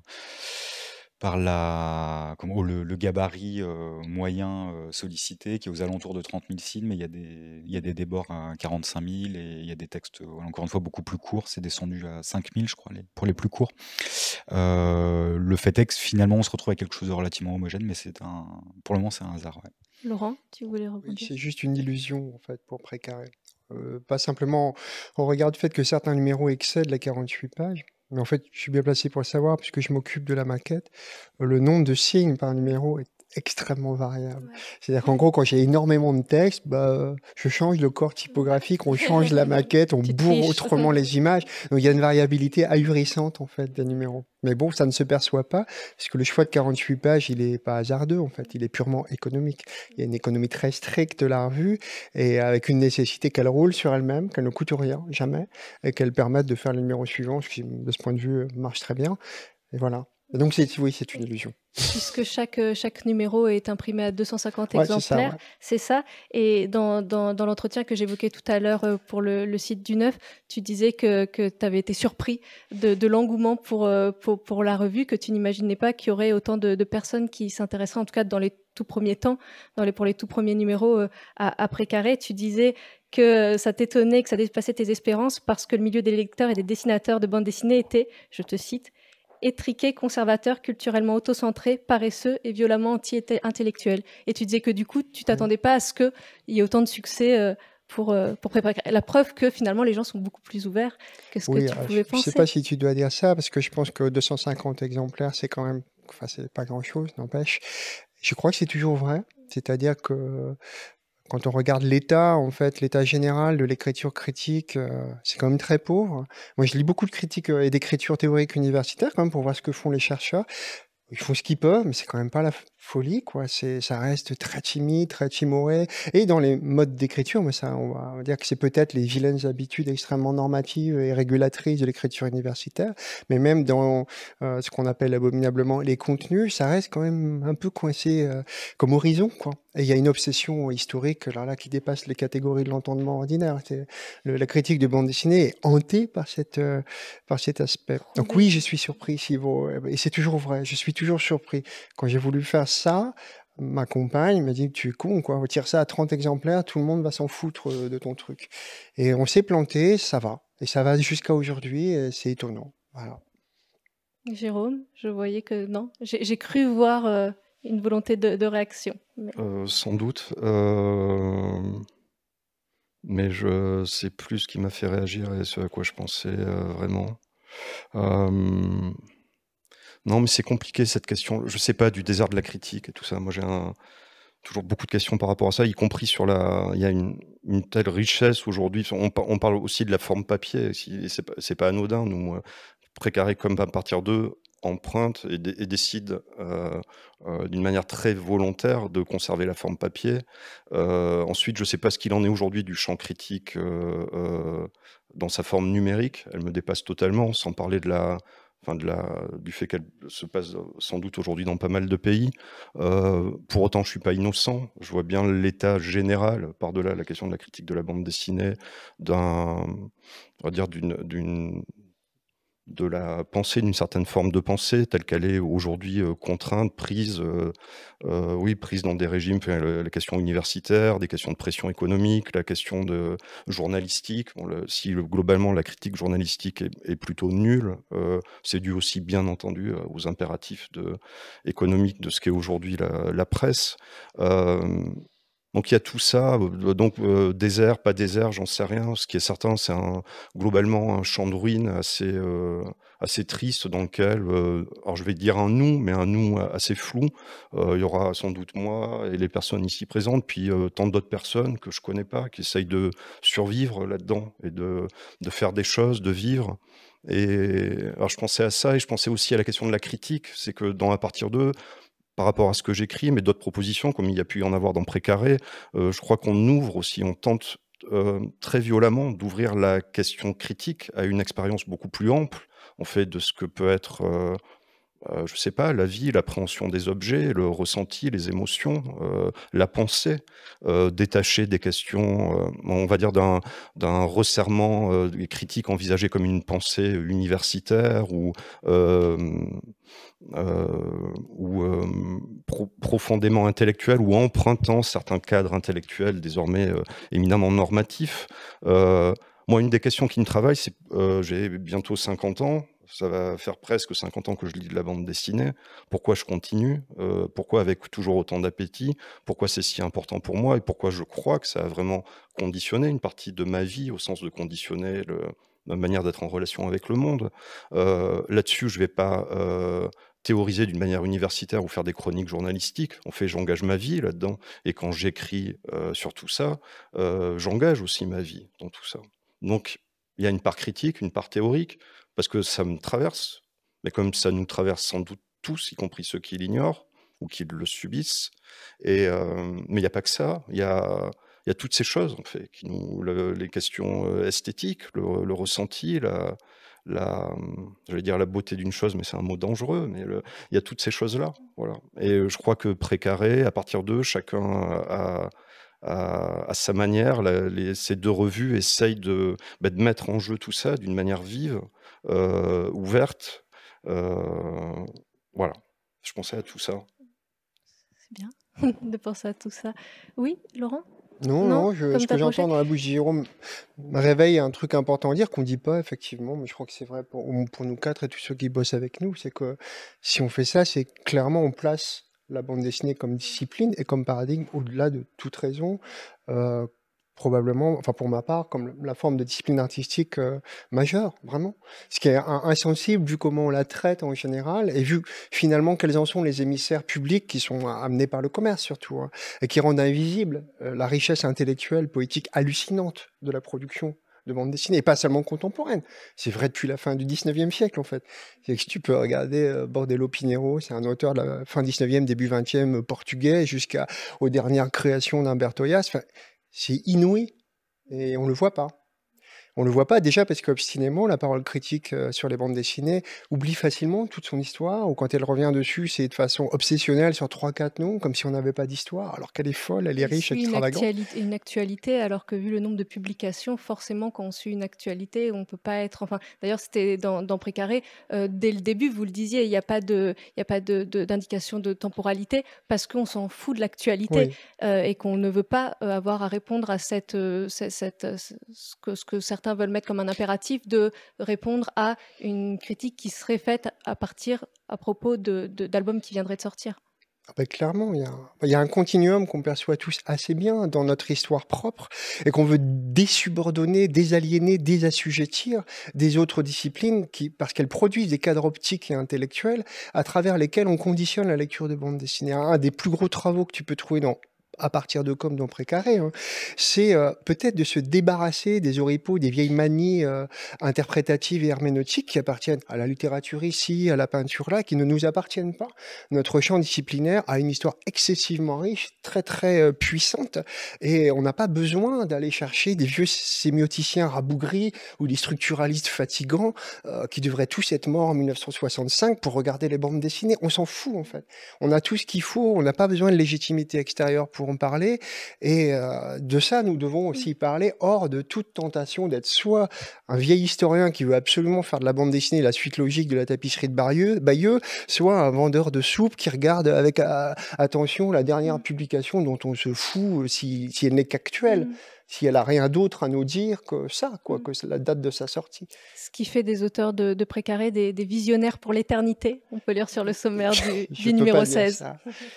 par la, oh, le, gabarit euh, moyen euh, sollicité qui est aux alentours de 30 000 signes, mais il y, a des, il débords à 45 000 et il y a des textes, euh, encore une fois, beaucoup plus courts. C'est descendu à 5 000, je crois, pour les plus courts. le fait est que finalement, on se retrouve avec quelque chose de relativement homogène, mais c'est un, pour le moment, c'est un hasard. Ouais. Laurent, tu voulais rebondir C'est juste une illusion, en fait, pour précarer. pas simplement au regard du fait que certains numéros excèdent la 48 pages, mais en fait, je suis bien placé pour le savoir puisque je m'occupe de la maquette. Le nombre de signes par numéro est extrêmement variable. C'est-à-dire qu'en gros, quand j'ai énormément de textes, bah, je change le corps typographique, on change la maquette, on bourre autrement les images. Donc il y a une variabilité ahurissante en fait des numéros. Mais bon, ça ne se perçoit pas, parce que le choix de 48 pages, il n'est pas hasardeux en fait, il est purement économique. Il y a une économie très stricte de la revue, et avec une nécessité qu'elle roule sur elle-même, qu'elle ne coûte rien, jamais, et qu'elle permette de faire le numéro suivant, ce qui, de ce point de vue, marche très bien. Et voilà. Donc c'est oui, c'est une illusion. Puisque chaque, euh, chaque numéro est imprimé à 250 exemplaires, c'est ça, Et dans, dans, l'entretien que j'évoquais tout à l'heure euh, pour le, le, site du Neuf, tu disais que, que tu avais été surpris de, l'engouement pour, euh, pour, pour, la revue, que tu n'imaginais pas qu'il y aurait autant de, personnes qui s'intéresseraient, en tout cas dans les tout premiers temps, dans les, pour les tout premiers numéros à, à Tu disais que ça t'étonnait, que ça dépassait tes espérances parce que le milieu des lecteurs et des dessinateurs de bande dessinée était, je te cite, étriqué, conservateur, culturellement autocentré, paresseux et violemment anti-intellectuel. Et tu disais que du coup, tu t'attendais pas à ce qu'il y ait autant de succès euh, pour, euh, pour préparer. La preuve que finalement, les gens sont beaucoup plus ouverts que ce que tu euh, pouvais je, penser. Je ne sais pas si tu dois dire ça, parce que je pense que 250 exemplaires, c'est quand même. Enfin, c'est pas grand-chose, n'empêche. Je crois que c'est toujours vrai. C'est-à-dire que quand on regarde l'état, en fait, l'état général de l'écriture critique, euh, c'est quand même très pauvre. Moi, je lis beaucoup de critiques euh, et d'écritures théoriques universitaires quand même, pour voir ce que font les chercheurs. Ils font ce qu'ils peuvent, mais c'est quand même pas la, folie, quoi. C'est, ça reste très timide, très timoré. Et dans les modes d'écriture, mais ça, on va dire que c'est peut-être les vilaines habitudes extrêmement normatives et régulatrices de l'écriture universitaire. Mais même dans euh, ce qu'on appelle abominablement les contenus, ça reste quand même un peu coincé euh, comme horizon, quoi. Et il y a une obsession historique là, là, qui dépasse les catégories de l'entendement ordinaire. la critique de bande dessinée est hantée par, cette, euh, par cet aspect. Donc oui, je suis surpris, si vous... Et c'est toujours vrai, je suis toujours surpris. Quand j'ai voulu faire ça, ma compagne m'a dit tu es con quoi, retire ça à 30 exemplaires, tout le monde va s'en foutre euh, de ton truc. Et on s'est planté, ça va. Et ça va jusqu'à aujourd'hui, c'est étonnant. Voilà. Jérôme, je voyais que non, j'ai cru voir euh, une volonté de, réaction. Euh, sans doute. Mais je sais plus ce qui m'a fait réagir et ce à quoi je pensais vraiment. Non, mais c'est compliqué cette question. Je ne sais pas du désert de la critique et tout ça. Moi, j'ai toujours beaucoup de questions par rapport à ça, y compris sur la. Il y a une, telle richesse aujourd'hui. On, parle aussi de la forme papier. C'est pas... pas anodin. Nous, euh, précaré comme à partir d'eux, emprunte et, décide euh, euh, d'une manière très volontaire de conserver la forme papier. ensuite, je ne sais pas ce qu'il en est aujourd'hui du champ critique dans sa forme numérique. Elle me dépasse totalement, sans parler de la, du fait qu'elle se passe sans doute aujourd'hui dans pas mal de pays. Euh, pour autant, je suis pas innocent. Je vois bien l'état général, par-delà la question de la critique de la bande dessinée, d'un, on va dire d'une de la pensée, d'une certaine forme de pensée telle qu'elle est aujourd'hui euh, contrainte, prise, euh, euh, oui, prise dans des régimes, la, question universitaire, des questions de pression économique, la question de journalistique. si globalement la critique journalistique est, plutôt nulle, c'est dû aussi bien entendu aux impératifs économiques de ce qu'est aujourd'hui la, presse. Donc il y a tout ça, euh, donc euh, désert, pas désert, j'en sais rien. Ce qui est certain, c'est globalement un champ de ruines assez, euh, assez triste dans lequel, alors je vais dire un nous, mais un nous assez flou. il y aura sans doute moi et les personnes ici présentes, puis tant d'autres personnes que je connais pas, qui essayent de survivre là-dedans et de, faire des choses, de vivre. Et alors je pensais à ça et je pensais aussi à la question de la critique, c'est que dans à partir d'eux, par rapport à ce que j'écris, mais d'autres propositions, comme il y a pu y en avoir dans Précaré. Euh, je crois qu'on ouvre aussi, on tente euh, très violemment d'ouvrir la question critique à une expérience beaucoup plus ample. On fait de ce que peut être euh, euh, je ne sais pas, la vie, l'appréhension des objets, le ressenti, les émotions, euh, la pensée, euh, détachée des questions, on va dire d'un, resserrement resserrement critique envisagé comme une pensée universitaire ou, profondément intellectuelle ou empruntant certains cadres intellectuels désormais éminemment normatifs. Moi, une des questions qui me travaille, c'est j'ai bientôt 50 ans, ça va faire presque 50 ans que je lis de la bande dessinée. Pourquoi je continue euh, Pourquoi avec toujours autant d'appétit Pourquoi c'est si important pour moi Et pourquoi je crois que ça a vraiment conditionné une partie de ma vie au sens de conditionner ma manière d'être en relation avec le monde. Euh, là-dessus, je ne vais pas euh, théoriser d'une manière universitaire ou faire des chroniques journalistiques. En fait, j'engage ma vie là-dedans. Et quand j'écris sur tout ça, j'engage aussi ma vie dans tout ça. Donc, il y a une part critique, une part théorique, parce que ça me traverse, mais comme ça nous traverse sans doute tous, y compris ceux qui l'ignorent ou qui le subissent. Et, euh, mais il n'y a pas que ça, il y a, toutes ces choses, en fait, qui nous, les questions euh, esthétiques, le, ressenti, la, la, j'allais dire la beauté d'une chose, mais c'est un mot dangereux, mais il y a toutes ces choses-là. Voilà. Et je crois que précaré, à partir d'eux, chacun a, à, sa manière. ces deux revues essayent bah, de, mettre en jeu tout ça d'une manière vive, euh, ouverte. Euh, voilà, je pensais à tout ça. C'est bien de penser à tout ça. Oui, Laurent non, non, ce que j'entends dans la bouche de Jérôme me réveille un truc important à dire qu'on ne dit pas, effectivement, mais je crois que c'est vrai pour, pour, nous quatre et tous ceux qui bossent avec nous, c'est que si on fait ça, c'est clairement on place la bande dessinée comme discipline et comme paradigme au-delà de toute raison. Euh, probablement, enfin pour ma part, comme la forme de discipline artistique euh, majeure, vraiment. Ce qui est insensible vu comment on la traite en général et vu finalement quels en sont les émissaires publics qui sont amenés par le commerce surtout hein, et qui rendent invisible euh, la richesse intellectuelle, poétique hallucinante de la production de bande dessinée, et pas seulement contemporaine. C'est vrai depuis la fin du 19e siècle, en fait. C'est que si tu peux regarder euh, Bordello Pinheiro, c'est un auteur de la fin 19e, début 20e euh, portugais portugais, jusqu'aux dernières créations d'Humberto c'est inouï, et on le voit pas. On le voit pas déjà parce qu'obstinément, la parole critique euh, sur les bandes dessinées oublie facilement toute son histoire, ou quand elle revient dessus, c'est de façon obsessionnelle sur trois, quatre noms, comme si on n'avait pas d'histoire, alors qu'elle est folle, elle est riche, extravagante. une actualité, alors que vu le nombre de publications, forcément, quand on suit une actualité, on peut pas être. Enfin, d'ailleurs, c'était dans, Précaré, euh, dès le début, vous le disiez, il n'y a pas d'indication de, de, temporalité parce qu'on s'en fout de l'actualité euh, et qu'on ne veut pas avoir à répondre à cette, cette, que, ce que certains certains veulent mettre comme un impératif de répondre à une critique qui serait faite à partir, à propos d'albums de, qui viendraient de sortir. Ah bah, clairement, bah, il y, a un, continuum qu'on perçoit tous assez bien dans notre histoire propre et qu'on veut désubordonner, désaliéner, désassujettir des autres disciplines qui, parce qu'elles produisent des cadres optiques et intellectuels à travers lesquels on conditionne la lecture de bande dessinée. Un des plus gros travaux que tu peux trouver dans à partir de comme dans Précaré, hein, c'est euh, peut-être de se débarrasser des oripeaux, des vieilles manies euh, interprétatives et herméneutiques qui appartiennent à la littérature ici, à la peinture là, qui ne nous appartiennent pas. Notre champ disciplinaire a une histoire excessivement riche, très très euh, puissante, et on n'a pas besoin d'aller chercher des vieux sémioticiens rabougris ou des structuralistes fatigants qui devraient tous être morts en 1965 pour regarder les bandes dessinées. On s'en fout en fait. On a tout ce qu'il faut, on n'a pas besoin de légitimité extérieure pour parler Et euh, de ça, nous devons aussi parler hors de toute tentation d'être soit un vieil historien qui veut absolument faire de la bande dessinée la suite logique de la tapisserie de Bayeux, soit un vendeur de soupe qui regarde avec euh, attention la dernière mm. publication dont on se fout euh, si, elle n'est qu'actuelle. Mm si elle a rien d'autre à nous dire que ça, quoi, mm. que la date de sa sortie. Ce qui fait des auteurs de, de Précaré des, visionnaires pour l'éternité. On peut lire sur le sommaire du, numéro 16.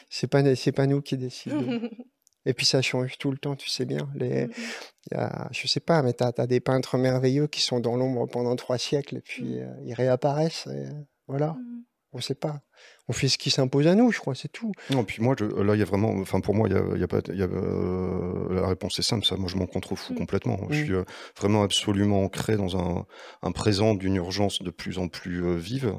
C'est pas c'est pas nous qui décidons. Et puis ça change tout le temps, tu sais bien. Les, mm. y je sais pas, mais tu as, des peintres merveilleux qui sont dans l'ombre pendant trois siècles et puis mm. euh, ils réapparaissent. Euh, voilà. On ne sait pas. On fait ce qui s'impose à nous, je crois, c'est tout. Non, puis moi, là, il y a vraiment. Enfin, pour moi, il y a, pas. Euh, la réponse est simple, ça. Moi, je m'en contrefous mm. complètement. Je mm. suis euh, vraiment absolument ancré dans un, présent d'une urgence de plus en plus euh, vive.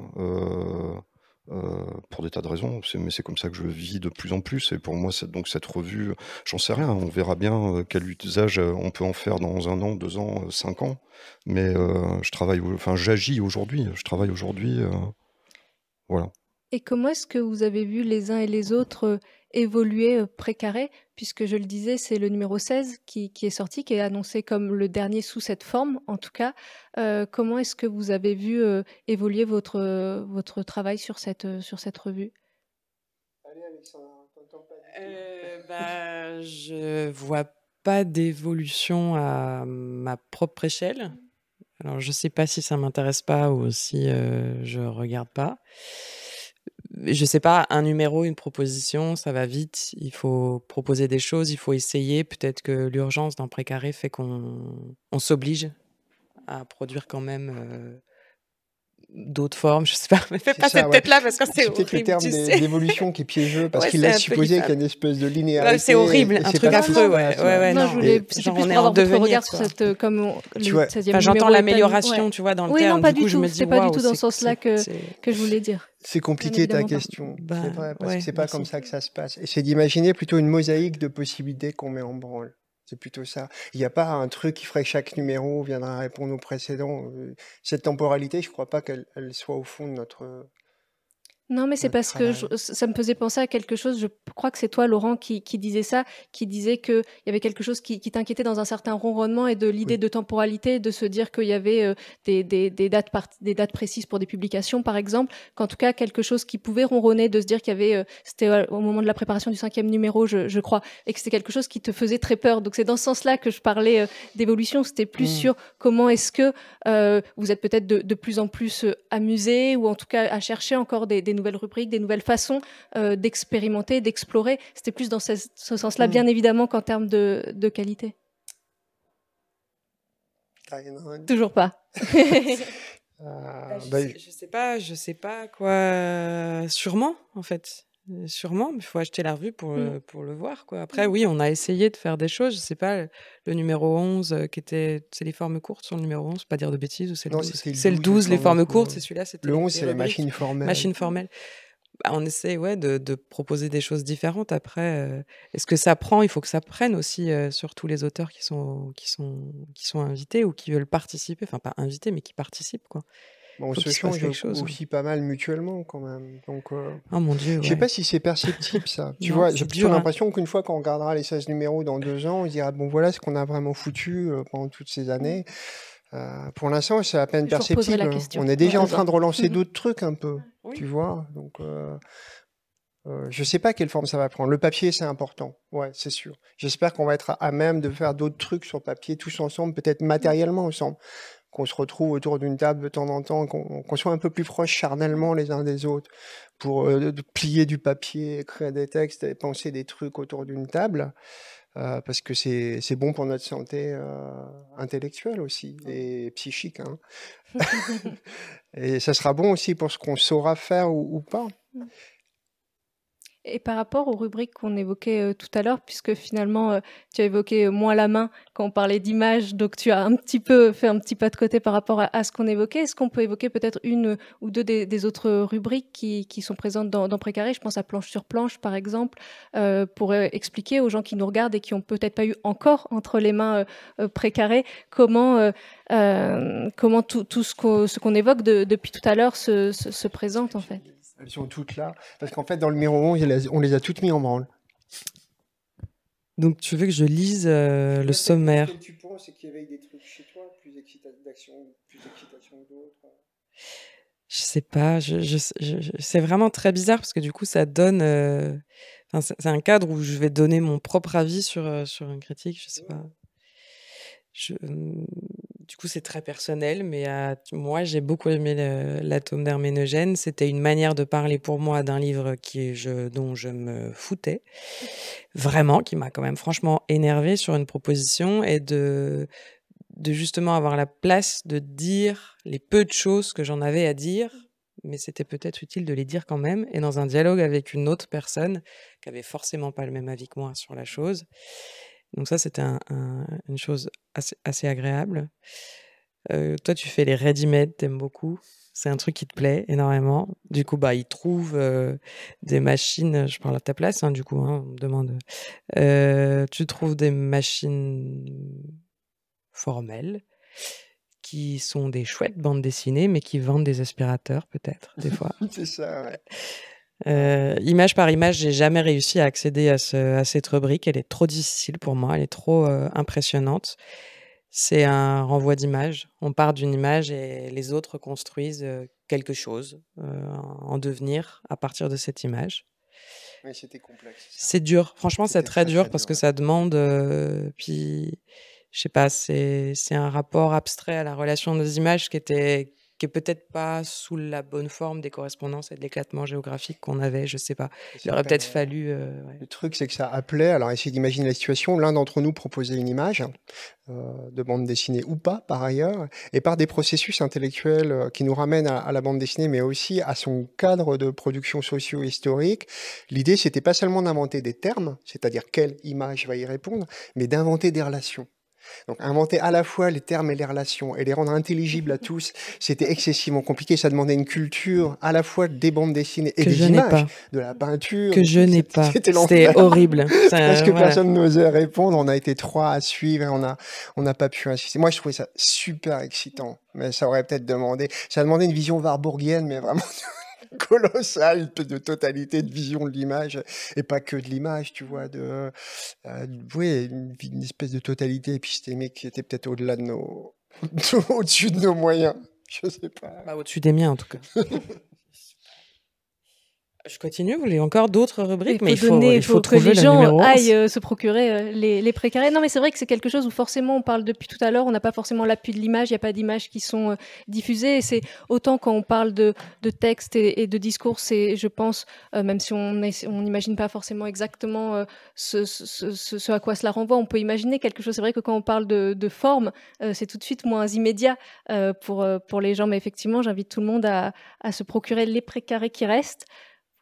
pour des tas de raisons, mais c'est comme ça que je vis de plus en plus. Et pour moi, donc cette revue, j'en sais rien. On verra bien quel usage on peut en faire dans un an, deux ans, cinq ans. Mais je travaille, enfin, j'agis aujourd'hui. Je travaille aujourd'hui. Et comment est-ce que vous avez vu les uns et les autres euh, évoluer euh, précaré Puisque je le disais, c'est le numéro 16 qui, est sorti, qui est annoncé comme le dernier sous cette forme, en tout cas. Euh, comment est-ce que vous avez vu évoluer votre, votre travail sur cette, sur cette revue Je ne bah, Je vois pas d'évolution à ma propre échelle. Alors, je ne sais pas si ça m'intéresse pas ou si je regarde pas. Je sais pas, un numéro, une proposition, ça va vite. Il faut proposer des choses, il faut essayer. Peut-être que l'urgence d'un précaré fait qu'on s'oblige à produire quand même d'autres formes, je sais pas. Mais fais pas cette tête-là parce que c'est horrible. C'est le terme d'évolution qui est piégeux parce qu'il a supposé qu'il y a une espèce de linéarité. c'est horrible, un truc affreux, ouais. ouais, non, je voulais en devenir. sur cette euh, j'entends l'amélioration, tu vois, dans le terme. Oui, non, pas du tout. C'est pas du tout dans ce sens-là que je voulais dire. C'est compliqué ta question. c'est bah, vrai parce que c'est pas comme ça que ça se passe. Et c'est d'imaginer plutôt une mosaïque de possibilités qu'on met en branle. C'est plutôt ça. Il n'y a pas un truc qui ferait chaque numéro viendra répondre au précédent. Euh, cette temporalité, je ne crois pas qu'elle soit au fond de notre, non, mais c'est parce que ça me faisait penser à quelque chose. Je crois que c'est toi, Laurent, qui, disait ça, qui disait qu'il y avait quelque chose qui, t'inquiétait dans un certain ronronnement et de l'idée de temporalité, de se dire qu'il y avait euh, des, dates précises pour des publications, par exemple, qu'en tout cas, quelque chose qui pouvait ronronner, de se dire qu'il y avait, euh, c'était euh, au moment de la préparation du cinquième numéro, je, crois, et que c'était quelque chose qui te faisait très peur. Donc c'est dans ce sens-là que je parlais d'évolution. C'était plus mmh. sur comment est-ce que vous êtes peut-être de, plus en plus amusé ou en tout cas à chercher encore des nouvelles rubriques, des nouvelles façons euh, d'expérimenter, d'explorer. C'était plus dans ce, sens-là, mm. bien évidemment, qu'en termes de, qualité. Hein, Toujours pas. Euh, ah, je, ne bah, sais, sais pas, je sais pas quoi. Sûrement, en fait. Sûrement, mais il faut acheter la revue pour, le, mmh. pour le voir. Quoi. Après, mmh. oui, on a essayé de faire des choses. Je sais pas, le numéro 11, qui était. C'est les formes courtes sur le numéro 11, pas dire de bêtises. C'est le, le, 12, les formes courtes, c'est celui-là. Le 11, c'est les machines formelles. Machines formelles. Bah, on essaie ouais, de, de, proposer des choses différentes. Après, est-ce que ça prend Il faut que ça prenne aussi, sur tous les auteurs qui sont, qui, sont, qui sont invités ou qui veulent participer. Enfin, pas invités, mais qui participent. Quoi. Bon, bah, on se change aussi pas mal mutuellement quand même. Donc, euh... oh mon dieu. Je sais pas si c'est perceptible ça. tu vois, j'ai plutôt hein. l'impression qu'une fois qu'on regardera les 16 numéros dans deux ans, on dira bon voilà ce qu'on a vraiment foutu euh, pendant toutes ces années. Euh, pour l'instant, c'est à peine perceptible. On est déjà en train de relancer d'autres trucs un peu, tu vois. Donc, euh, euh je ne sais pas quelle forme ça va prendre. Le papier, c'est important, ouais, c'est sûr. J'espère qu'on va être à même de faire d'autres trucs sur papier, tous ensemble, peut-être matériellement ensemble qu'on se retrouve autour d'une table de temps en temps, qu'on soit un peu plus proche charnellement les uns des autres pour euh, plier du papier, écrire des textes et penser des trucs autour d'une table. Euh, parce que c'est bon pour notre santé euh, intellectuelle aussi et psychique. Hein. et ça sera bon aussi pour ce qu'on saura faire ou pas. Mm. Et par rapport aux rubriques qu'on évoquait euh, tout à l'heure, puisque finalement, euh, tu as évoqué euh, moins la main quand on parlait d'image, donc tu as un petit peu fait un petit pas de côté par rapport à, ce qu'on évoquait. Est-ce qu'on peut évoquer peut-être une ou deux des, autres rubriques qui, sont présentes dans, Précaré Je pense à Planche sur Planche, par exemple, pour expliquer aux gens qui nous regardent et qui ont peut-être pas eu encore entre les mains Précaré comment, comment tout, ce qu'on évoque depuis tout à l'heure se présente en fait. Elles sont toutes là. Parce qu'en fait, dans le numéro 11, on les a toutes mises en branle. Donc, tu veux que je lise euh, le sommaire Ce que tu penses, c'est qu'il y avait des trucs chez toi, plus d'excitation plus que Je sais pas. Je, je, c'est vraiment très bizarre parce que du coup, ça donne. Euh, c'est un cadre où je vais donner mon propre avis sur, euh, sur une critique. Je sais pas je... Mm, du coup, c'est très personnel, mais à... Euh, moi, j'ai beaucoup aimé l'atome d'Herménogène. C'était une manière de parler pour moi d'un livre qui, je... dont je me foutais, vraiment, qui m'a quand même franchement énervé sur une proposition et de, de justement avoir la place de dire les peu de choses que j'en avais à dire, mais c'était peut-être utile de les dire quand même, et dans un dialogue avec une autre personne qui avait forcément pas le même avis que moi sur la chose. Donc ça, c'était une chose assez, agréable. Euh, toi, tu fais les ready-made, t'aimes beaucoup. C'est un truc qui te plaît énormément. Du coup, bah, ils trouvent euh, des machines. Je parle à ta place, hein, du coup, hein, on me demande. Euh, tu trouves des machines formelles qui sont des chouettes bandes dessinées, mais qui vendent des aspirateurs, peut-être, des fois. C'est ça, ouais. Euh, image par image, j'ai jamais réussi à accéder à, cette rubrique. Elle est trop difficile pour moi, elle est trop euh, impressionnante. C'est un renvoi d'image. On part d'une image et les autres construisent euh, quelque chose en devenir à partir de cette image. c'était complexe. C'est dur. Franchement, c'est très, dur parce que ça demande. puis, je sais pas, c'est un rapport abstrait à la relation des images qui était qui est peut-être pas sous la bonne forme des correspondances et de l'éclatement géographique qu'on avait, je sais pas. Il aurait peut-être fallu. Euh, Le truc, c'est que ça appelait. Alors, essayez d'imaginer la situation. L'un d'entre nous proposait une image euh, de bande dessinée ou pas, par ailleurs, et par des processus intellectuels euh, qui nous ramènent à la bande dessinée, mais aussi à son cadre de production socio-historique. L'idée, c'était pas seulement d'inventer des termes, c'est-à-dire quelle image va y répondre, mais d'inventer des relations. Donc inventer à la fois les termes et les relations et les rendre intelligibles à tous, c'était excessivement compliqué. Ça demandait une culture à la fois des bandes dessinées et des images, de la peinture. Que je n'ai pas. C'était horrible. Parce que personne n'osait répondre. On a été trois à suivre et on n'a on pas pu insister. Moi, je trouvais ça super excitant, mais ça aurait peut-être demandé. Ça demandait une vision warburgienne, mais vraiment colossal de totalité de vision de l'image et pas que de l'image, tu vois, de, euh, oui, une, espèce de totalité épistémique qui était peut-être au-delà de nos, au-dessus de nos moyens. Je sais pas. Bah, au-dessus des miens, en tout cas. Je continue, vous voulez encore d'autres rubriques, mais il faut, il faut, que les gens aillent euh, se procurer euh, les, les, précarés. Non, mais c'est vrai que c'est quelque chose où forcément on parle depuis tout à l'heure, on n'a pas forcément l'appui de l'image, il n'y a pas d'images qui sont euh, diffusées. C'est autant quand on parle de, de textes et, de discours, Et je pense, même si on n'imagine pas forcément exactement ce, à quoi cela renvoie, on peut imaginer quelque chose. C'est vrai que quand on parle de, de forme, c'est tout de suite moins immédiat pour, pour les gens, mais effectivement, j'invite tout le monde à, à se procurer les précarés qui restent.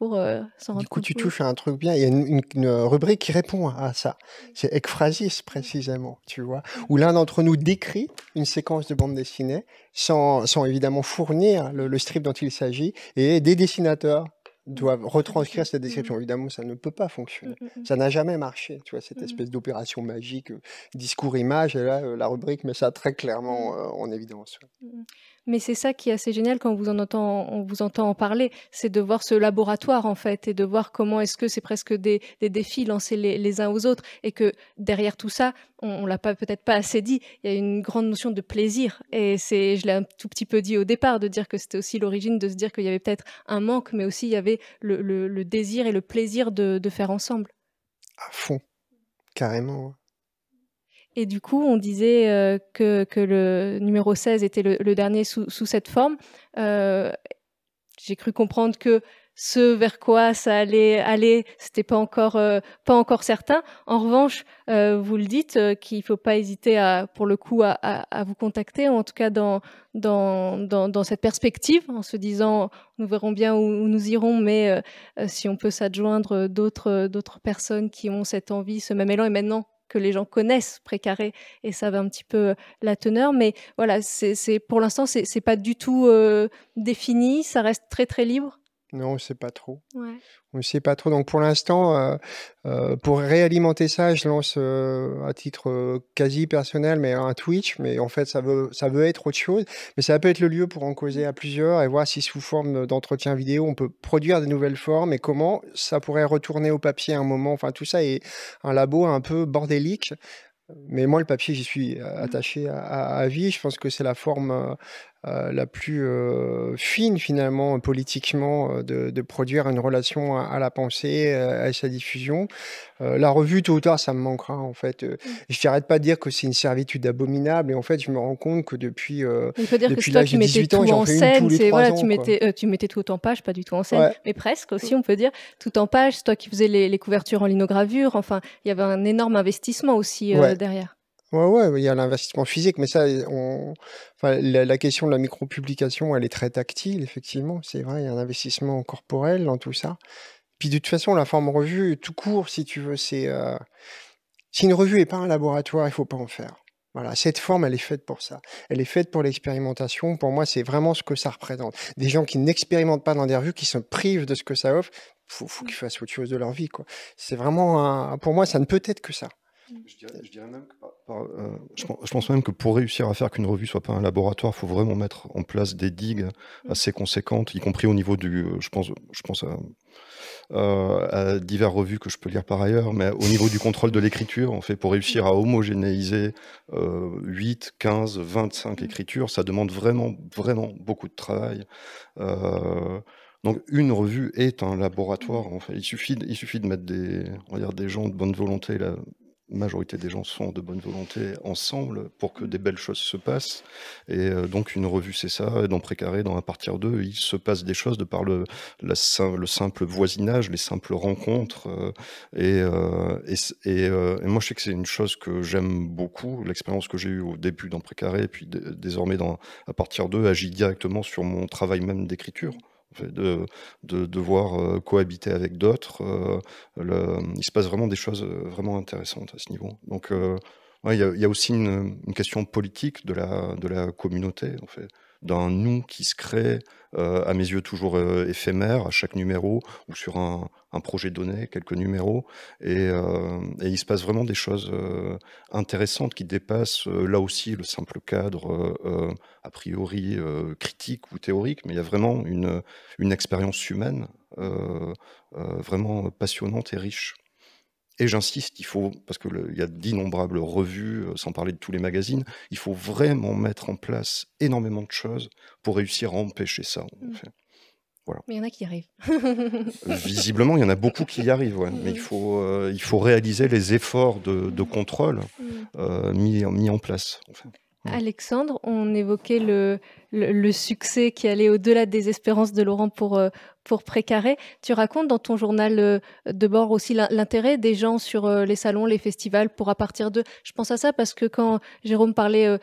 Euh, du coup, tu touches à un truc bien. Il y a une, euh, rubrique qui répond à ça. C'est ekphrasis, précisément, tu vois, où l'un d'entre nous décrit une séquence de bande dessinée sans, évidemment fournir le, strip dont il s'agit et des dessinateurs mmh. doivent retranscrire cette mmh. description. Évidemment, ça ne peut pas fonctionner. Mmh, ça n'a jamais marché, tu vois, cette espèce d'opération magique, euh, discours-image. Et là, la rubrique met ça très clairement en évidence. Mais c'est ça qui est assez génial quand on vous entend, en parler, c'est de voir ce laboratoire en fait et de voir comment est-ce que c'est presque des, défis lancés les, uns aux autres et que derrière tout ça, on, ne l'a pas peut-être pas assez dit, il y a une grande notion de plaisir et c'est, je l'ai un tout petit peu dit au départ de dire que c'était aussi l'origine de se dire qu'il y avait peut-être un manque, mais aussi il y avait le, désir et le plaisir de, de faire ensemble. À fond, carrément. Et du coup, on disait euh, que, le numéro 16 était le, dernier sous, cette forme. Euh, j'ai cru comprendre que ce vers quoi ça allait aller, c'était pas encore euh, pas encore certain. En revanche, vous le dites qu'il qu'il faut pas hésiter à pour le coup à, vous contacter, en tout cas dans dans, dans cette perspective, en se disant nous verrons bien où, où nous irons, mais si on peut s'adjoindre d'autres d'autres personnes qui ont cette envie, ce même élan, et maintenant que les gens connaissent Précaré et savent un petit peu euh, la teneur. Mais voilà, c'est pour l'instant, c'est pas du tout euh, défini. Ça reste très très libre. Non, on ne sait pas trop. On ne sait pas trop. Donc pour l'instant, euh, euh, pour réalimenter ça, je lance euh, à titre quasi personnel, mais un Twitch. Mais en fait, ça veut, ça veut être autre chose. Mais ça peut être le lieu pour en causer à plusieurs et voir si sous forme d'entretien vidéo, on peut produire de nouvelles formes et comment ça pourrait retourner au papier à un moment. Enfin, tout ça est un labo un peu bordélique. Mais moi, le papier, j'y suis mmh. attaché à, vie. Je pense que c'est la forme euh, la plus euh, fine finalement politiquement euh, de, produire une relation à, la pensée, à, sa diffusion. la revue, tôt ou tard, ça me manquera en fait. Mm. je n'arrête pas de dire que c'est une servitude abominable et en fait, je me rends compte que depuis, depuis l'âge de 18 ans, j'en fais une tous les voilà, tu, mettais, tu mettais tout en page, pas du tout en scène, mais presque aussi, on peut dire, tout en page. C'est toi qui faisais les, couvertures en linogravure. Enfin, il y avait un énorme investissement aussi derrière. Ouais, ouais, bah, il y a l'investissement physique, mais ça, on... enfin, la, question de la micro-publication, elle est très tactile, effectivement. C'est vrai, il y a un investissement corporel dans tout ça. Puis de toute façon, la forme revue, tout court, si tu veux, c'est. Euh, si une revue n'est pas un laboratoire, il ne faut pas en faire. Voilà, cette forme, elle est faite pour ça. Elle est faite pour l'expérimentation. Pour moi, c'est vraiment ce que ça représente. Des gens qui n'expérimentent pas dans des revues, qui se privent de ce que ça offre, faut, faut mmh. qu'ils fassent autre chose de leur vie, quoi. C'est vraiment, pour moi, ça ne peut être que ça. Je pense, même que pour réussir à faire qu'une revue soit pas un laboratoire, il faut vraiment mettre en place des digues mmh. assez conséquentes, y compris au niveau du. Euh, je pense, à, euh, divers revues que je peux lire par ailleurs, mais au niveau du contrôle de l'écriture, en fait, pour réussir à homogénéiser 8, 15, 25 écritures, ça demande vraiment, vraiment beaucoup de travail. Euh, donc une revue est un laboratoire. Mmh. il, suffit, il suffit de mettre des, des gens de bonne volonté là, majorité des gens sont de bonne volonté ensemble pour que des belles choses se passent. Et euh, donc une revue, c'est ça. Et dans Précaré, dans À partir d'eux, il se passe des choses de par le, le simple voisinage, les simples rencontres. Euh, et, euh, et, moi, je sais que c'est une chose que j'aime beaucoup. L'expérience que j'ai eue au début dans Précaré, et puis désormais dans À partir d'eux, agit directement sur mon travail même d'écriture de, de devoir euh, cohabiter avec d'autres. Euh, il se passe vraiment des choses euh, vraiment intéressantes à ce niveau. Donc, il y, a aussi une, une, question politique de la, de la communauté, en fait d'un nous qui se crée, euh, à mes yeux toujours euh, éphémère, à chaque numéro, ou sur un, projet donné, quelques numéros, euh, et, il se passe vraiment des choses intéressantes qui dépassent là aussi le simple cadre a priori critique ou théorique, mais il y a vraiment une expérience humaine vraiment passionnante et riche. Et j'insiste, il faut, parce qu'il y a d'innombrables revues, euh, sans parler de tous les magazines, il faut vraiment mettre en place énormément de choses pour réussir à empêcher ça. Mm. voilà. Mais il y en a qui y arrivent. Euh, visiblement, il y en a beaucoup qui y arrivent, ouais. mais il mm. faut, euh, il faut réaliser les efforts de, mm. contrôle mis, mis, en place. En Alexandre, on évoquait le, le, le succès qui allait au-delà des espérances de Laurent pour, pour précarer. Tu racontes dans ton journal euh, de bord aussi l'intérêt des gens sur euh, les salons, les festivals, pour à partir de... Je pense à ça parce que quand Jérôme parlait euh,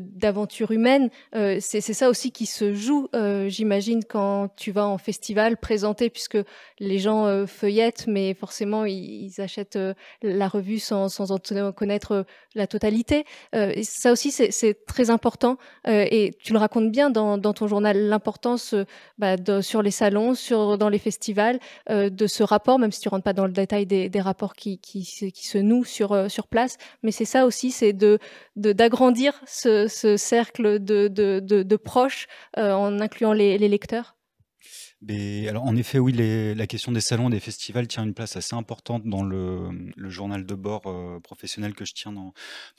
d'aventure humaine, c'est ça aussi qui se joue, j'imagine, quand tu vas en festival présenter, puisque les gens feuillettent, mais forcément, ils, achètent la revue sans, sans en connaître la totalité. ça aussi, c'est très important, et tu le racontes bien dans, ton journal, l'importance bah, sur les salons, dans les festivals euh, de ce rapport, même si tu rentres pas dans le détail des, rapports qui, se nouent euh, sur, place. Mais c'est ça aussi, c'est d'agrandir ce, cercle de, proches euh, en incluant les lecteurs alors, en effet, oui, la question des salons et des festivals tient une place assez importante dans le, journal de bord euh, professionnel que je tiens dans,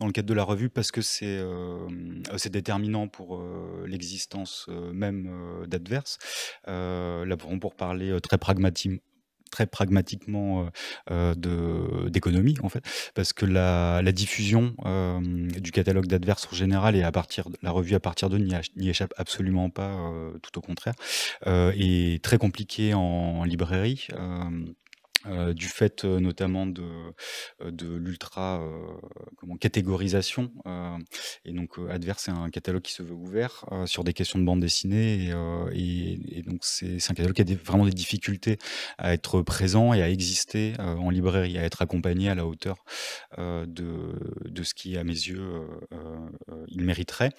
le cadre de la revue parce que c'est euh, euh, déterminant pour l'existence même d'Adverse. là, pour, pour parler très pragmatique, pragmatiquement euh, euh, de d'économie en fait, parce que la, diffusion euh, du catalogue d'adverses en général et à partir de, la revue à partir de n'y échappe absolument pas, tout au contraire, est très compliqué en librairie. Euh, du fait euh, notamment de, euh, de l'ultra comment catégorisation et donc adverse c'est un catalogue qui se veut ouvert sur des questions de bande dessinée et, donc c'est un catalogue qui a vraiment des difficultés à être présent et à exister en librairie à être accompagné à la hauteur de, de ce qui à mes yeux il mériterait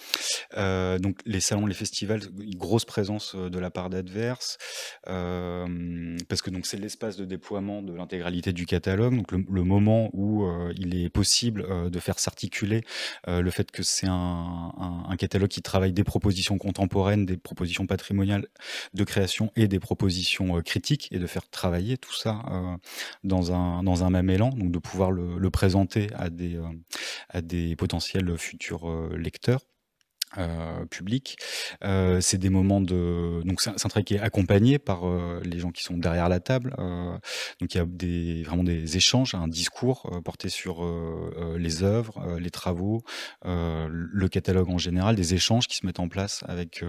donc les salons les festivals une grosse présence de la part d'adverse parce que donc c'est l'espace de déploiement de l'intégralité du catalogue, donc le, moment où euh, il est possible euh, de faire s'articuler euh, le fait que c'est un, catalogue qui travaille des propositions contemporaines, des propositions patrimoniales de création et des propositions critiques, et de faire travailler tout ça dans, un, dans un même élan, donc de pouvoir le, présenter à des, à des potentiels futurs lecteurs. Euh, public. Euh, c'est des moments de donc c'est un, travail qui est accompagné par euh, les gens qui sont derrière la table. Euh, donc il y a des vraiment des échanges, un discours porté sur les œuvres, les travaux, le catalogue en général, des échanges qui se mettent en place avec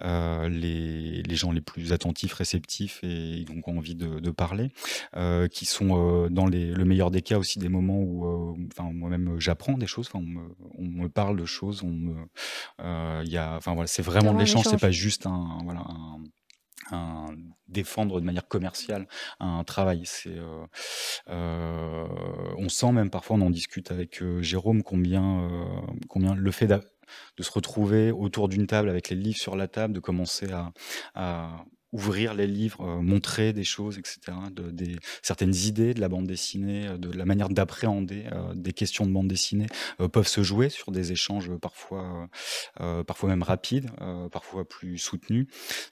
les, les, gens les plus attentifs, réceptifs et donc ont envie de, de parler, qui sont dans les, le meilleur des cas aussi des moments où enfin moi-même j'apprends des choses, on me, on me parle de choses, on me euh, il enfin voilà, c'est vraiment de l'échange, c'est pas juste un, défendre de manière commerciale un travail. C'est, euh, euh, on sent même parfois, on en discute avec Jérôme, combien, combien le fait de se retrouver autour d'une table avec les livres sur la table, de commencer à ouvrir les livres, euh, montrer des choses, etc., de, des, certaines idées de la bande dessinée, euh, de la manière d'appréhender euh, des questions de bande dessinée, peuvent se jouer sur des échanges parfois, parfois même rapides, parfois plus soutenus.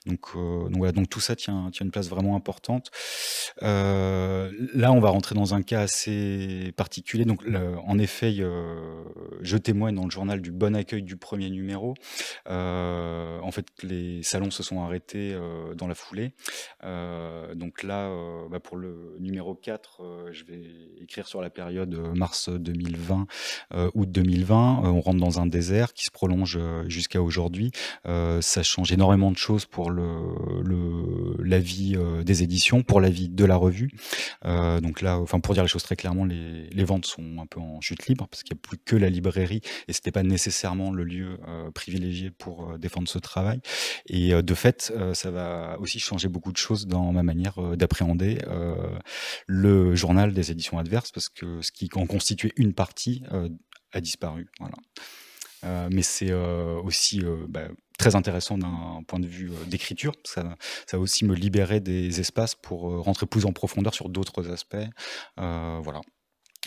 Donc, donc voilà, donc tout ça tient, tient une place vraiment importante. là, on va rentrer dans un cas assez particulier. Donc, en effet, je témoigne dans le journal du bon accueil du premier numéro. en fait, les salons se sont arrêtés dans la foulée. Euh, donc là, euh, bah, pour le numéro 4, euh, je vais écrire sur la période mars 2020, août 2020. on rentre dans un désert qui se prolonge jusqu'à aujourd'hui. ça change énormément de choses pour le, la vie des éditions, pour la vie de la revue. donc là, enfin pour dire les choses très clairement, les, ventes sont un peu en chute libre parce qu'il n'y a plus que la librairie et ce c'était pas nécessairement le lieu privilégié pour défendre ce travail. Et de fait, ça va aussi changé beaucoup de choses dans ma manière euh, d'appréhender euh, le journal des éditions adverses, parce que ce qui en constituait une partie euh, a disparu. Voilà. mais c'est aussi bah, très intéressant d'un point de vue d'écriture. Ça, ça va aussi me libérer des espaces pour rentrer plus en profondeur sur d'autres aspects. voilà.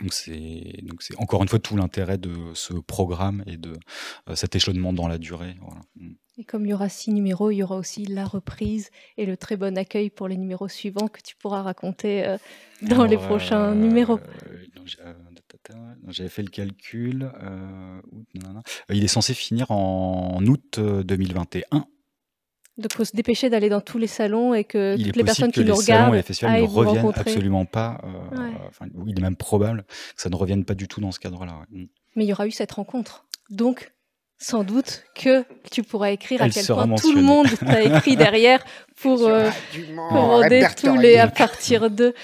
Donc c'est, donc c'est encore une fois tout l'intérêt de ce programme et de cet échelonnement dans la durée. Et comme il y aura six numéros, il y aura aussi la reprise et le très bon accueil pour les numéros suivants que tu pourras raconter euh, dans les prochains euh, numéros. Euh, j'avais fait le calcul. il est censé finir en août 2021. Donc, il faut se dépêcher d'aller dans tous les salons et que toutes les personnes qui le nous regardent. Les et les festivals ne reviennent absolument pas. il est même probable que ça ne revienne pas du tout dans ce cadre-là. Mm. Mais il y aura eu cette rencontre. Donc, sans doute que tu pourras écrire à quel point tout le monde t'a écrit derrière pour commander tous les à partir de.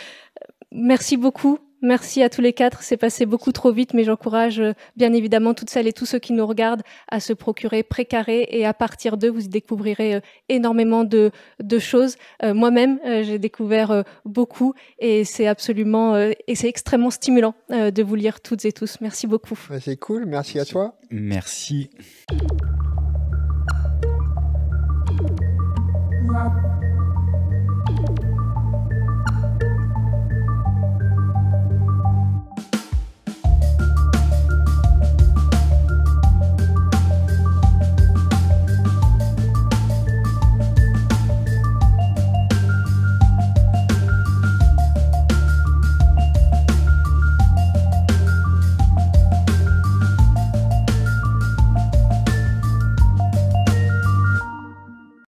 Merci beaucoup Merci à tous les quatre. C'est passé beaucoup trop vite, mais j'encourage euh, bien évidemment toutes celles et tous ceux qui nous regardent à se procurer Précaré et à partir d'eux, vous y découvrirez euh, énormément de, choses. Euh, moi-même, j'ai découvert beaucoup et c'est absolument et c'est extrêmement stimulant de vous lire toutes et tous. Merci beaucoup. C'est cool. Merci à toi. Merci.